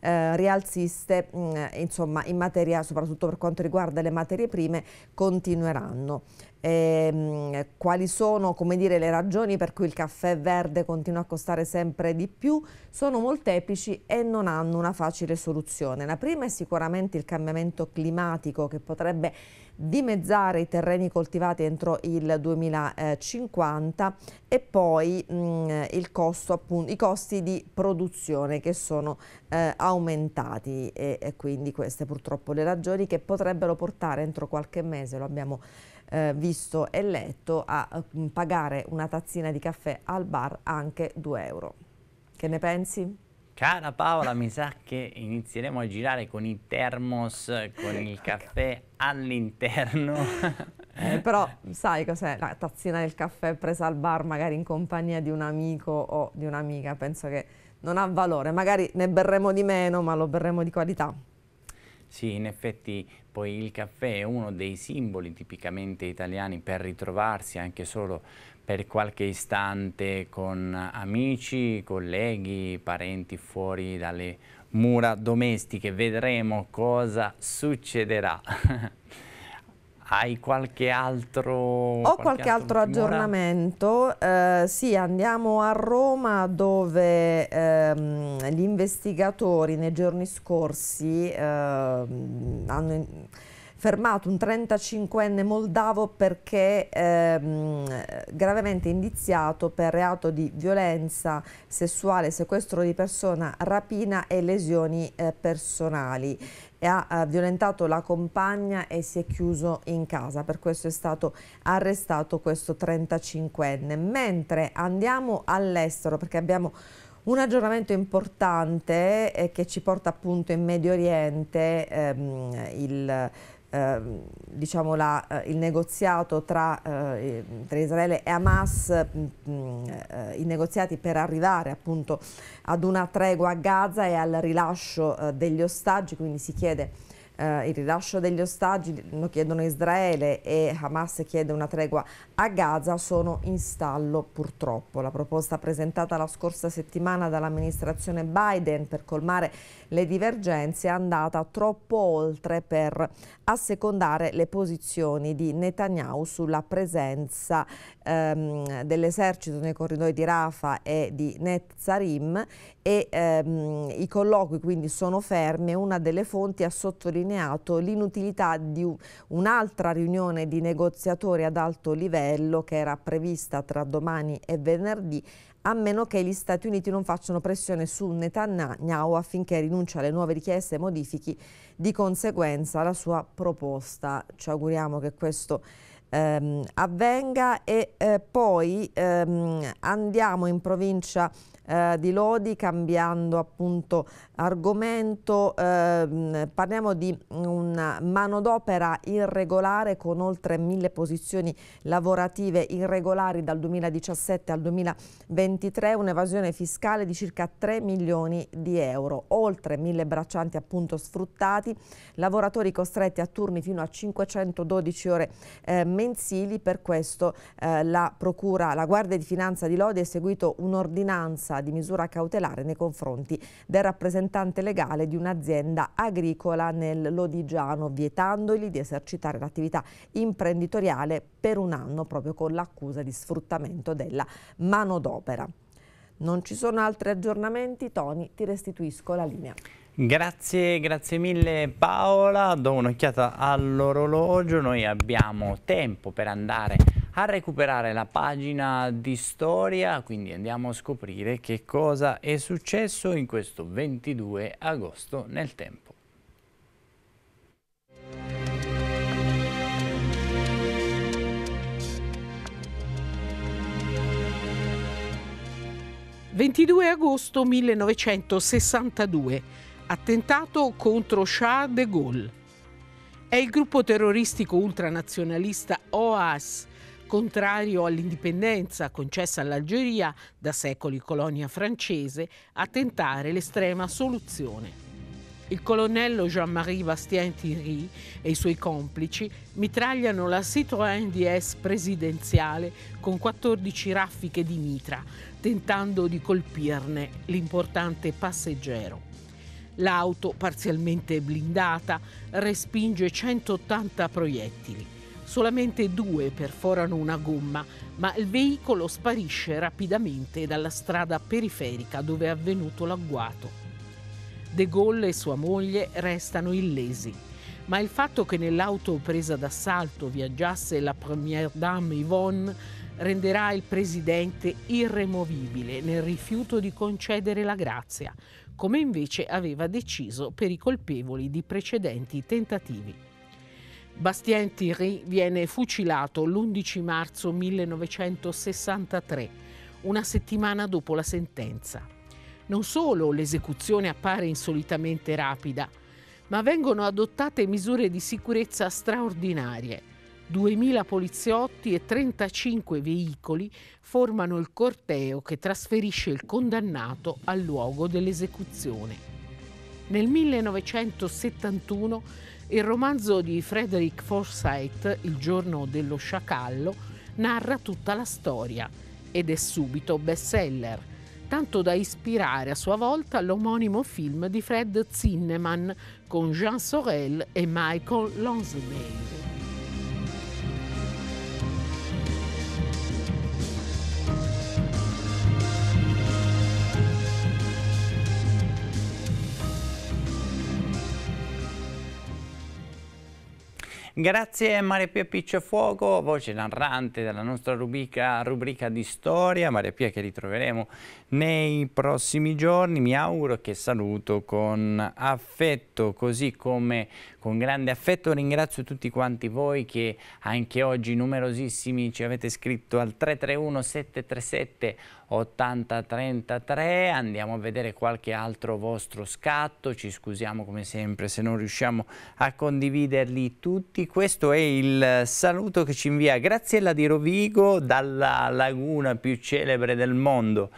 eh, rialziste mh, mm, insomma, in materia, soprattutto per quanto riguarda le materie prime, continueranno ehm, quali sono dire, le ragioni per cui il caffè verde continua a costare sempre di più, sono molteplici e non hanno una facile soluzione. La prima è sicuramente il cambiamento climatico che potrebbe dimezzare i terreni coltivati entro il 2050 e poi mh, mm, costo, appunto, i costi di produzione che sono eh, aumentati e, e quindi queste purtroppo le ragioni che potrebbero portare entro qualche mese, lo abbiamo eh, visto e letto a mm, pagare una tazzina di caffè al bar anche 2 euro. Che ne pensi? Cara Paola, mi sa che inizieremo a girare con i thermos, con il caffè all'interno. Eh, però sai cos'è la tazzina del caffè presa al bar magari in compagnia di un amico o di un'amica, penso che non ha valore, magari ne berremo di meno ma lo berremo di qualità. Sì, in effetti poi il caffè è uno dei simboli tipicamente italiani per ritrovarsi anche solo per qualche istante con amici, colleghi, parenti fuori dalle mura domestiche. Vedremo cosa succederà. Hai qualche altro... Ho qualche, qualche altro, altro aggiornamento, eh, sì andiamo a Roma dove ehm, gli investigatori nei giorni scorsi eh, hanno fermato un 35enne moldavo perché ehm, gravemente indiziato per reato di violenza sessuale, sequestro di persona, rapina e lesioni eh, personali e ha eh, violentato la compagna e si è chiuso in casa. Per questo è stato arrestato questo 35enne. Mentre andiamo all'estero perché abbiamo un aggiornamento importante eh, che ci porta appunto in Medio Oriente, ehm, il Ehm, diciamo la, eh, il negoziato tra, eh, tra, Israele e Hamas, mm, mm, eh, i negoziati per arrivare appunto ad una tregua a Gaza e al rilascio degli ostaggi, quindi si chiede Uh, il rilascio degli ostaggi, lo chiedono Israele e Hamas chiede una tregua a Gaza, sono in stallo purtroppo. La proposta presentata la scorsa settimana dall'amministrazione Biden per colmare le divergenze è andata troppo oltre per assecondare le posizioni di Netanyahu sulla presenza ehm, dell'esercito nei corridoi di Rafa e di Netzarim e ehm, i colloqui quindi sono fermi e una delle fonti ha sottolineato l'inutilità di un'altra riunione di negoziatori ad alto livello che era prevista tra domani e venerdì a meno che gli Stati Uniti non facciano pressione su Netanyahu affinché rinuncia alle nuove richieste e modifichi di conseguenza la sua proposta. Ci auguriamo che questo ehm, avvenga e eh, poi ehm, andiamo in provincia eh, di lodi cambiando appunto argomento. Eh, parliamo di una manodopera irregolare con oltre mille posizioni lavorative irregolari dal 2017 al 2023, un'evasione fiscale di circa 3 milioni di euro, oltre mille braccianti appunto sfruttati, lavoratori costretti a turni fino a 512 ore eh, mensili, per questo eh, la Procura, la Guardia di Finanza di Lodi ha eseguito un'ordinanza richiesta di misura cautelare nei confronti del rappresentante legale di un'azienda agricola nel Lodigiano, vietandogli di esercitare l'attività imprenditoriale per un anno proprio con l'accusa di sfruttamento della manodopera. Non ci sono altri aggiornamenti, Toni, ti restituisco la linea. Grazie, grazie mille Paola, do un'occhiata all'orologio, noi abbiamo tempo per andare a recuperare la pagina di storia, quindi andiamo a scoprire che cosa è successo in questo 22 agosto nel tempo. «22 agosto 1962» Attentato contro Charles de Gaulle. È il gruppo terroristico ultranazionalista OAS, contrario all'indipendenza concessa all'Algeria, da secoli colonia francese, a tentare l'estrema soluzione. Il colonnello Jean-Marie Bastien Thierry e i suoi complici mitragliano la Citroën DS presidenziale con 14 raffiche di mitra, tentando di colpirne l'importante passeggero. L'auto, parzialmente blindata, respinge 180 proiettili. Solamente due perforano una gomma, ma il veicolo sparisce rapidamente dalla strada periferica dove è avvenuto l'agguato. De Gaulle e sua moglie restano illesi, ma il fatto che nell'auto presa d'assalto viaggiasse la Première Dame Yvonne renderà il presidente irremovibile nel rifiuto di concedere la grazia, come invece aveva deciso per i colpevoli di precedenti tentativi. Bastien Thierry viene fucilato l'11 marzo 1963, una settimana dopo la sentenza. Non solo l'esecuzione appare insolitamente rapida, ma vengono adottate misure di sicurezza straordinarie 2.000 poliziotti e 35 veicoli formano il corteo che trasferisce il condannato al luogo dell'esecuzione. Nel 1971 il romanzo di Frederick Forsyth, Il giorno dello sciacallo, narra tutta la storia ed è subito bestseller, tanto da ispirare a sua volta l'omonimo film di Fred Zinnemann con Jean Sorel e Michael Lonsdale. Grazie Maria Pia Picciafuoco, voce narrante della nostra rubrica, rubrica di storia, Maria Pia che ritroveremo nei prossimi giorni, mi auguro che saluto con affetto, così come con grande affetto ringrazio tutti quanti voi che anche oggi numerosissimi ci avete scritto al 331 737 8033 andiamo a vedere qualche altro vostro scatto ci scusiamo come sempre se non riusciamo a condividerli tutti questo è il saluto che ci invia Graziella di Rovigo dalla laguna più celebre del mondo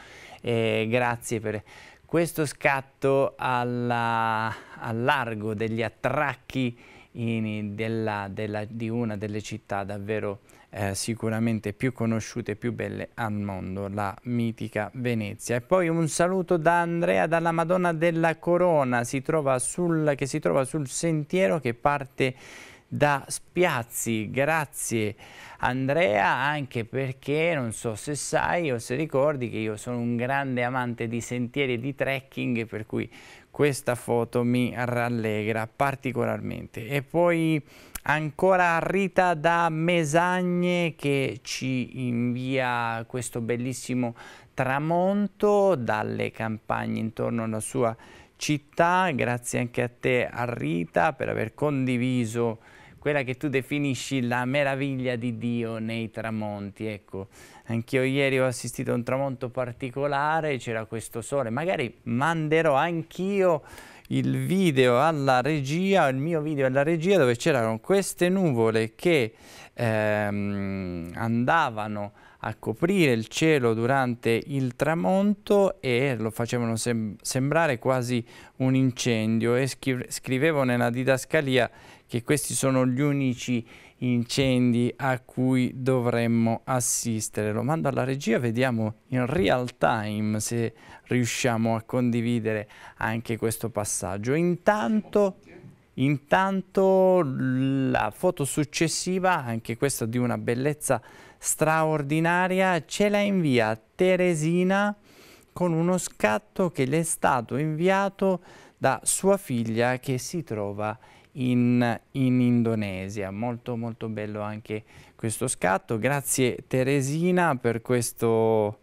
eh, grazie per questo scatto alla, al largo degli attracchi in, della, della, di una delle città davvero eh, sicuramente più conosciute e più belle al mondo, la mitica Venezia. E poi un saluto da Andrea dalla Madonna della Corona si sul, che si trova sul sentiero che parte da Spiazzi, grazie Andrea, anche perché non so se sai o se ricordi che io sono un grande amante di sentieri e di trekking, per cui questa foto mi rallegra particolarmente. E poi Ancora Rita da Mesagne che ci invia questo bellissimo tramonto dalle campagne intorno alla sua città. Grazie anche a te Rita per aver condiviso quella che tu definisci la meraviglia di Dio nei tramonti. Ecco, anch'io ieri ho assistito a un tramonto particolare, c'era questo sole, magari manderò anch'io il video alla regia, il mio video alla regia dove c'erano queste nuvole che ehm, andavano a coprire il cielo durante il tramonto e lo facevano sem sembrare quasi un incendio e scrivevo nella didascalia che questi sono gli unici incendi a cui dovremmo assistere. Lo mando alla regia, vediamo in real time se riusciamo a condividere anche questo passaggio. Intanto Intanto la foto successiva, anche questa di una bellezza straordinaria, ce la invia Teresina con uno scatto che le è stato inviato da sua figlia che si trova in in, in, Indonesia. Molto molto bello anche questo scatto. Grazie Teresina per questo,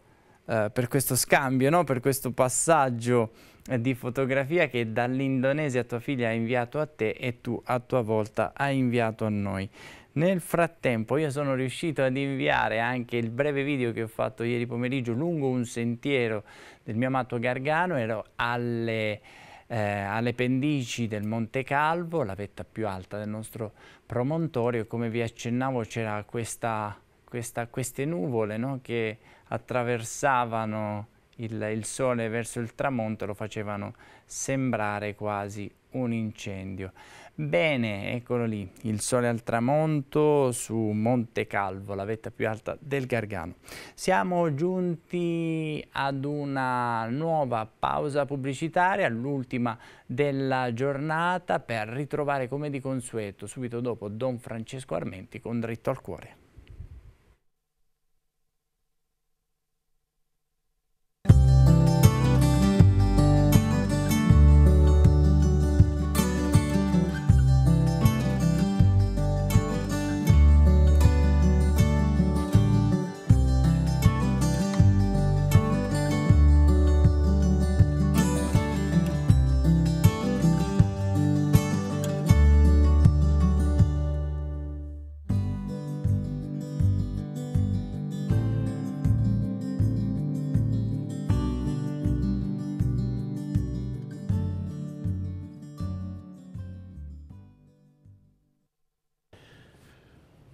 eh, per questo scambio, no? per questo passaggio eh, di fotografia che dall'Indonesia tua figlia ha inviato a te e tu a tua volta hai inviato a noi. Nel frattempo io sono riuscito ad inviare anche il breve video che ho fatto ieri pomeriggio lungo un sentiero del mio amato Gargano, ero alle eh, alle pendici del Monte Calvo, la vetta più alta del nostro promontorio, come vi accennavo c'era queste nuvole no? che attraversavano il, il, sole verso il tramonto, lo facevano sembrare quasi un incendio. Bene, eccolo lì, il sole al tramonto su Monte Calvo, la vetta più alta del Gargano. Siamo giunti ad una nuova pausa pubblicitaria, l'ultima della giornata, per ritrovare come di consueto subito dopo Don Francesco Armenti con Dritto al Cuore.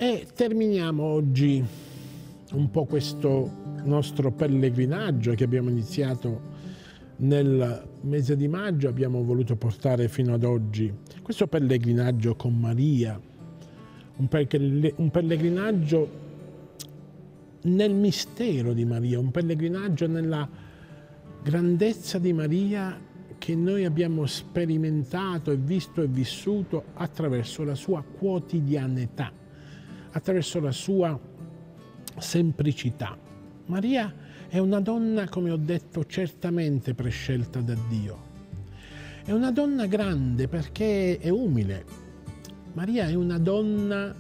E terminiamo oggi un po' questo nostro pellegrinaggio che abbiamo iniziato nel mese di maggio, abbiamo voluto portare fino ad oggi questo pellegrinaggio con Maria, un pellegrinaggio nel mistero di Maria, un pellegrinaggio nella grandezza di Maria che noi abbiamo sperimentato e visto e vissuto attraverso la sua quotidianità attraverso la sua semplicità. Maria è una donna, come ho detto, certamente prescelta da Dio. È una donna grande perché è umile. Maria è una donna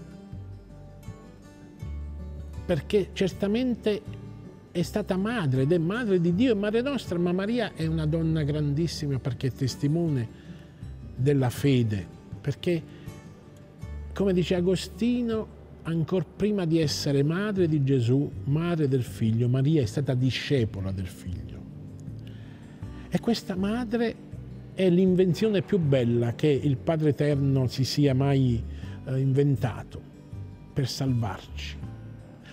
perché certamente è stata madre ed è madre di Dio e madre nostra, ma Maria è una donna grandissima perché è testimone della fede, perché come dice Agostino ancora prima di essere madre di Gesù, madre del figlio, Maria è stata discepola del figlio. E questa madre è l'invenzione più bella che il Padre Eterno si sia mai eh, inventato per salvarci,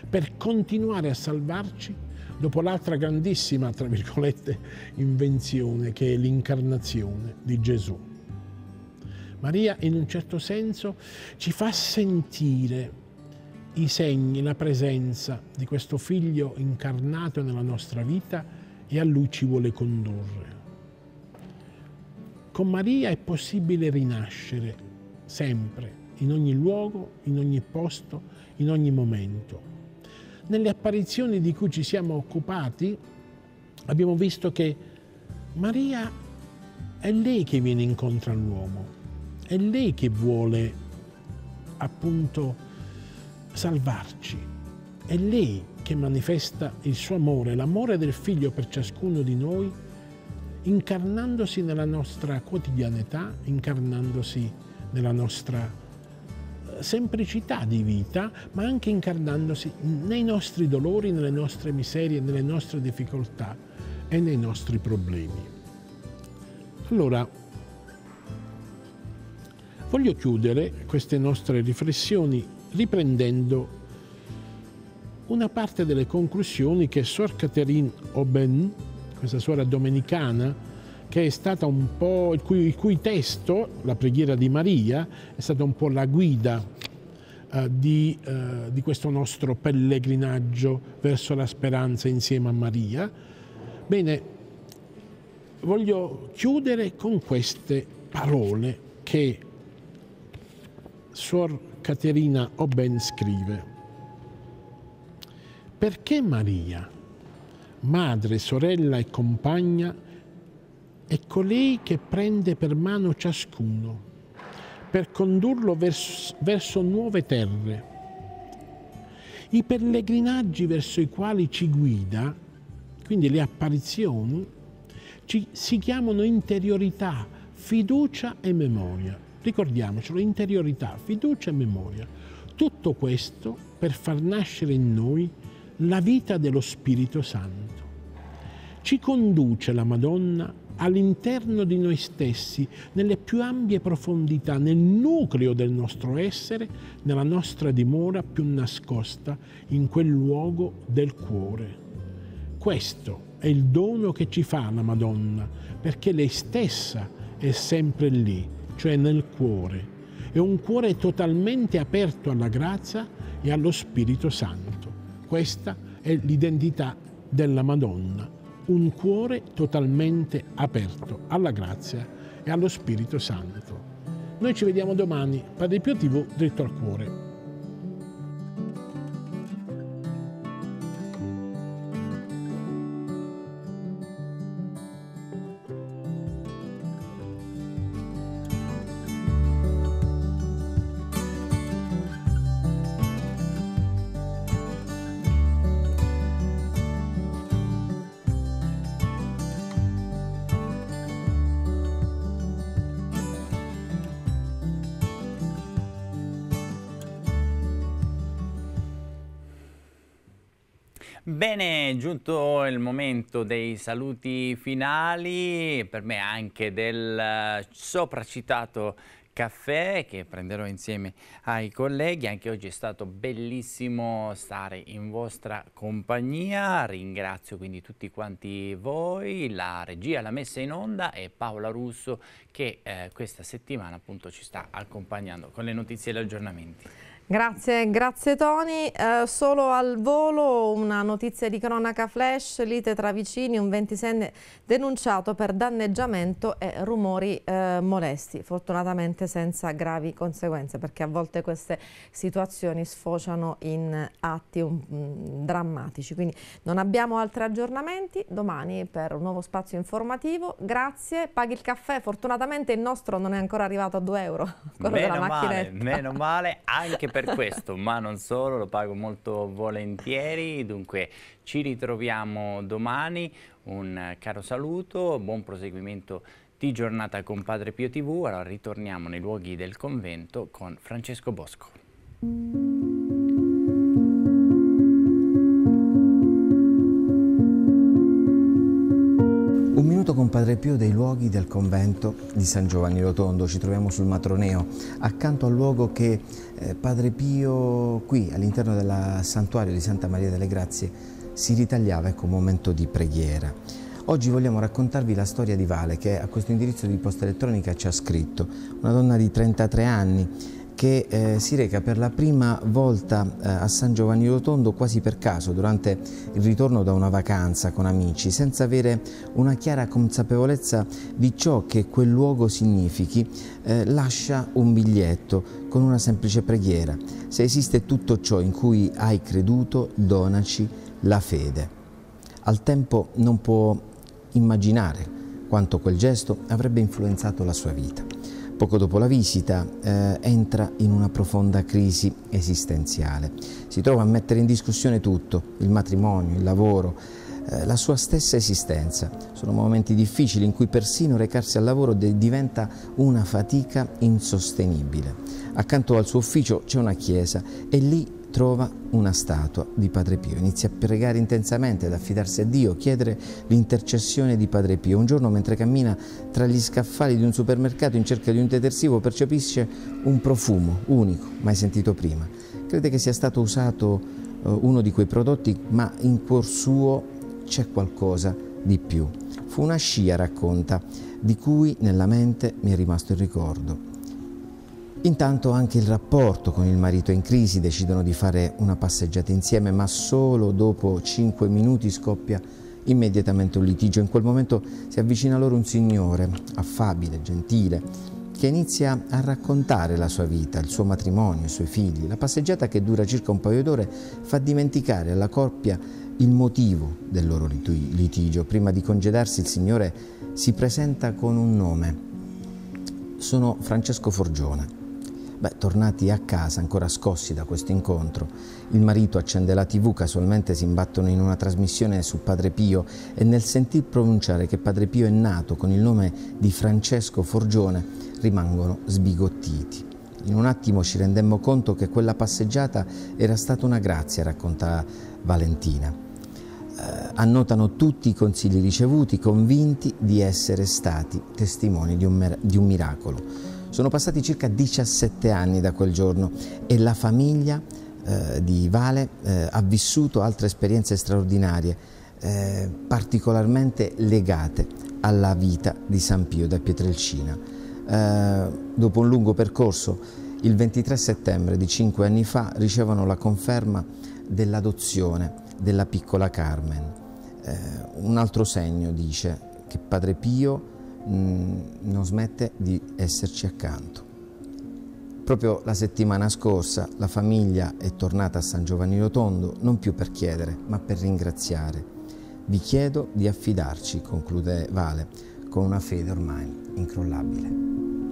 per continuare a salvarci dopo l'altra grandissima, tra virgolette, invenzione che è l'incarnazione di Gesù. Maria in un certo senso ci fa sentire i segni, la presenza di questo figlio incarnato nella nostra vita e a lui ci vuole condurre. Con Maria è possibile rinascere sempre, in ogni luogo, in ogni posto, in ogni momento. Nelle apparizioni di cui ci siamo occupati abbiamo visto che Maria è lei che viene incontro all'uomo, è lei che vuole appunto salvarci. È lei che manifesta il suo amore, l'amore del Figlio per ciascuno di noi, incarnandosi nella nostra quotidianità, incarnandosi nella nostra eh, semplicità di vita, ma anche incarnandosi nei nostri dolori, nelle nostre miserie, nelle nostre difficoltà e nei nostri problemi. Allora, voglio chiudere queste nostre riflessioni riprendendo una parte delle conclusioni che Sor Catherine Aubin, questa suora domenicana, che è stata un po' il cui, il cui, testo, la preghiera di Maria, è stata un po' la guida eh, di, eh, di, questo nostro pellegrinaggio verso la speranza insieme a Maria. Bene, voglio chiudere con queste parole che Suor Caterina Oben scrive Perché Maria, madre, sorella e compagna, è colei che prende per mano ciascuno per condurlo verso, verso nuove terre. I pellegrinaggi verso i quali ci guida, quindi le apparizioni, ci, si chiamano interiorità, fiducia e memoria. Ricordiamocelo, interiorità, fiducia e memoria. Tutto questo per far nascere in noi la vita dello Spirito Santo. Ci conduce la Madonna all'interno di noi stessi, nelle più ampie profondità, nel nucleo del nostro essere, nella nostra dimora più nascosta, in quel luogo del cuore. Questo è il dono che ci fa la Madonna, perché lei stessa è sempre lì, cioè nel cuore. È un cuore totalmente aperto alla grazia e allo Spirito Santo. Questa è l'identità della Madonna, un cuore totalmente aperto alla grazia e allo Spirito Santo. Noi ci vediamo domani, Padre Pio TV, dritto al cuore. è giunto il momento dei saluti finali, per me anche del eh, sopracitato caffè che prenderò insieme ai colleghi. Anche oggi è stato bellissimo stare in vostra compagnia. Ringrazio quindi tutti quanti voi, la regia, la messa in onda e Paola Russo che eh, questa settimana appunto ci sta accompagnando con le notizie e gli aggiornamenti. Grazie, grazie Tony. Eh, solo al volo una notizia di cronaca flash, lite tra vicini, un 26enne denunciato per danneggiamento e rumori eh, molesti, fortunatamente senza gravi conseguenze perché a volte queste situazioni sfociano in atti um, drammatici. Quindi non abbiamo altri aggiornamenti, domani per un nuovo spazio informativo. Grazie, paghi il caffè, fortunatamente il nostro non è ancora arrivato a 2 euro, quello meno della macchinetta. Male, meno male, anche per questo, ma non solo, lo pago molto volentieri. Dunque ci ritroviamo domani, un caro saluto, buon proseguimento di giornata con Padre Pio TV, allora ritorniamo nei luoghi del convento con Francesco Bosco. Un minuto con Padre Pio dei luoghi del convento di San Giovanni Rotondo, ci troviamo sul Matroneo, accanto al luogo che eh, Padre Pio qui all'interno del santuario di Santa Maria delle Grazie si ritagliava ecco, un momento di preghiera. Oggi vogliamo raccontarvi la storia di Vale che a questo indirizzo di posta elettronica ci ha scritto, una donna di 33 anni che eh, si reca per la prima volta eh, a San Giovanni Rotondo quasi per caso durante il ritorno da una vacanza con amici, senza avere una chiara consapevolezza di ciò che quel luogo significhi, eh, lascia un biglietto con una semplice preghiera. Se esiste tutto ciò in cui hai creduto, donaci la fede. Al tempo non può immaginare quanto quel gesto avrebbe influenzato la sua vita. Poco dopo la visita eh, entra in una profonda crisi esistenziale. Si trova a mettere in discussione tutto, il matrimonio, il lavoro, eh, la sua stessa esistenza. Sono momenti difficili in cui persino recarsi al lavoro diventa una fatica insostenibile. Accanto al suo ufficio c'è una chiesa e lì trova una statua di Padre Pio. Inizia a pregare intensamente, ad affidarsi a Dio, chiedere l'intercessione di Padre Pio. Un giorno, mentre cammina tra gli scaffali di un supermercato in cerca di un detersivo, percepisce un profumo unico, mai sentito prima. Crede che sia stato usato eh, uno di quei prodotti, ma in cuor suo c'è qualcosa di più. Fu una scia, racconta, di cui nella mente mi è rimasto il ricordo Intanto anche il rapporto con il marito è in crisi, decidono di fare una passeggiata insieme, ma solo dopo 5 minuti scoppia immediatamente un litigio. In quel momento si avvicina loro un signore, affabile, gentile, che inizia a raccontare la sua vita, il suo matrimonio, i suoi figli. La passeggiata che dura circa un paio d'ore fa dimenticare alla coppia il motivo del loro litigio. Prima di congedarsi il Signore si presenta con un nome. Sono Francesco Forgione. Beh, tornati a casa, ancora scossi da questo incontro, il marito accende la tv, casualmente si imbattono in una trasmissione su Padre Pio e nel sentir pronunciare che Padre Pio è nato con il nome di Francesco Forgione rimangono sbigottiti. In un attimo ci rendemmo conto che quella passeggiata era stata una grazia, racconta Valentina. Eh, annotano tutti i consigli ricevuti, convinti di essere stati testimoni di un, di un miracolo. Sono passati circa 17 anni da quel giorno e la famiglia eh, di Vale eh, ha vissuto altre esperienze straordinarie, eh, particolarmente legate alla vita di San Pio da Pietrelcina. Eh, dopo un lungo percorso, il 23 settembre di cinque anni fa ricevono la conferma dell'adozione della piccola Carmen. Eh, un altro segno dice che Padre Pio Mm, non smette di esserci accanto. Proprio la settimana scorsa la famiglia è tornata a San Giovanni Rotondo non più per chiedere, ma per ringraziare. Vi chiedo di affidarci, conclude Vale, con una fede ormai incrollabile.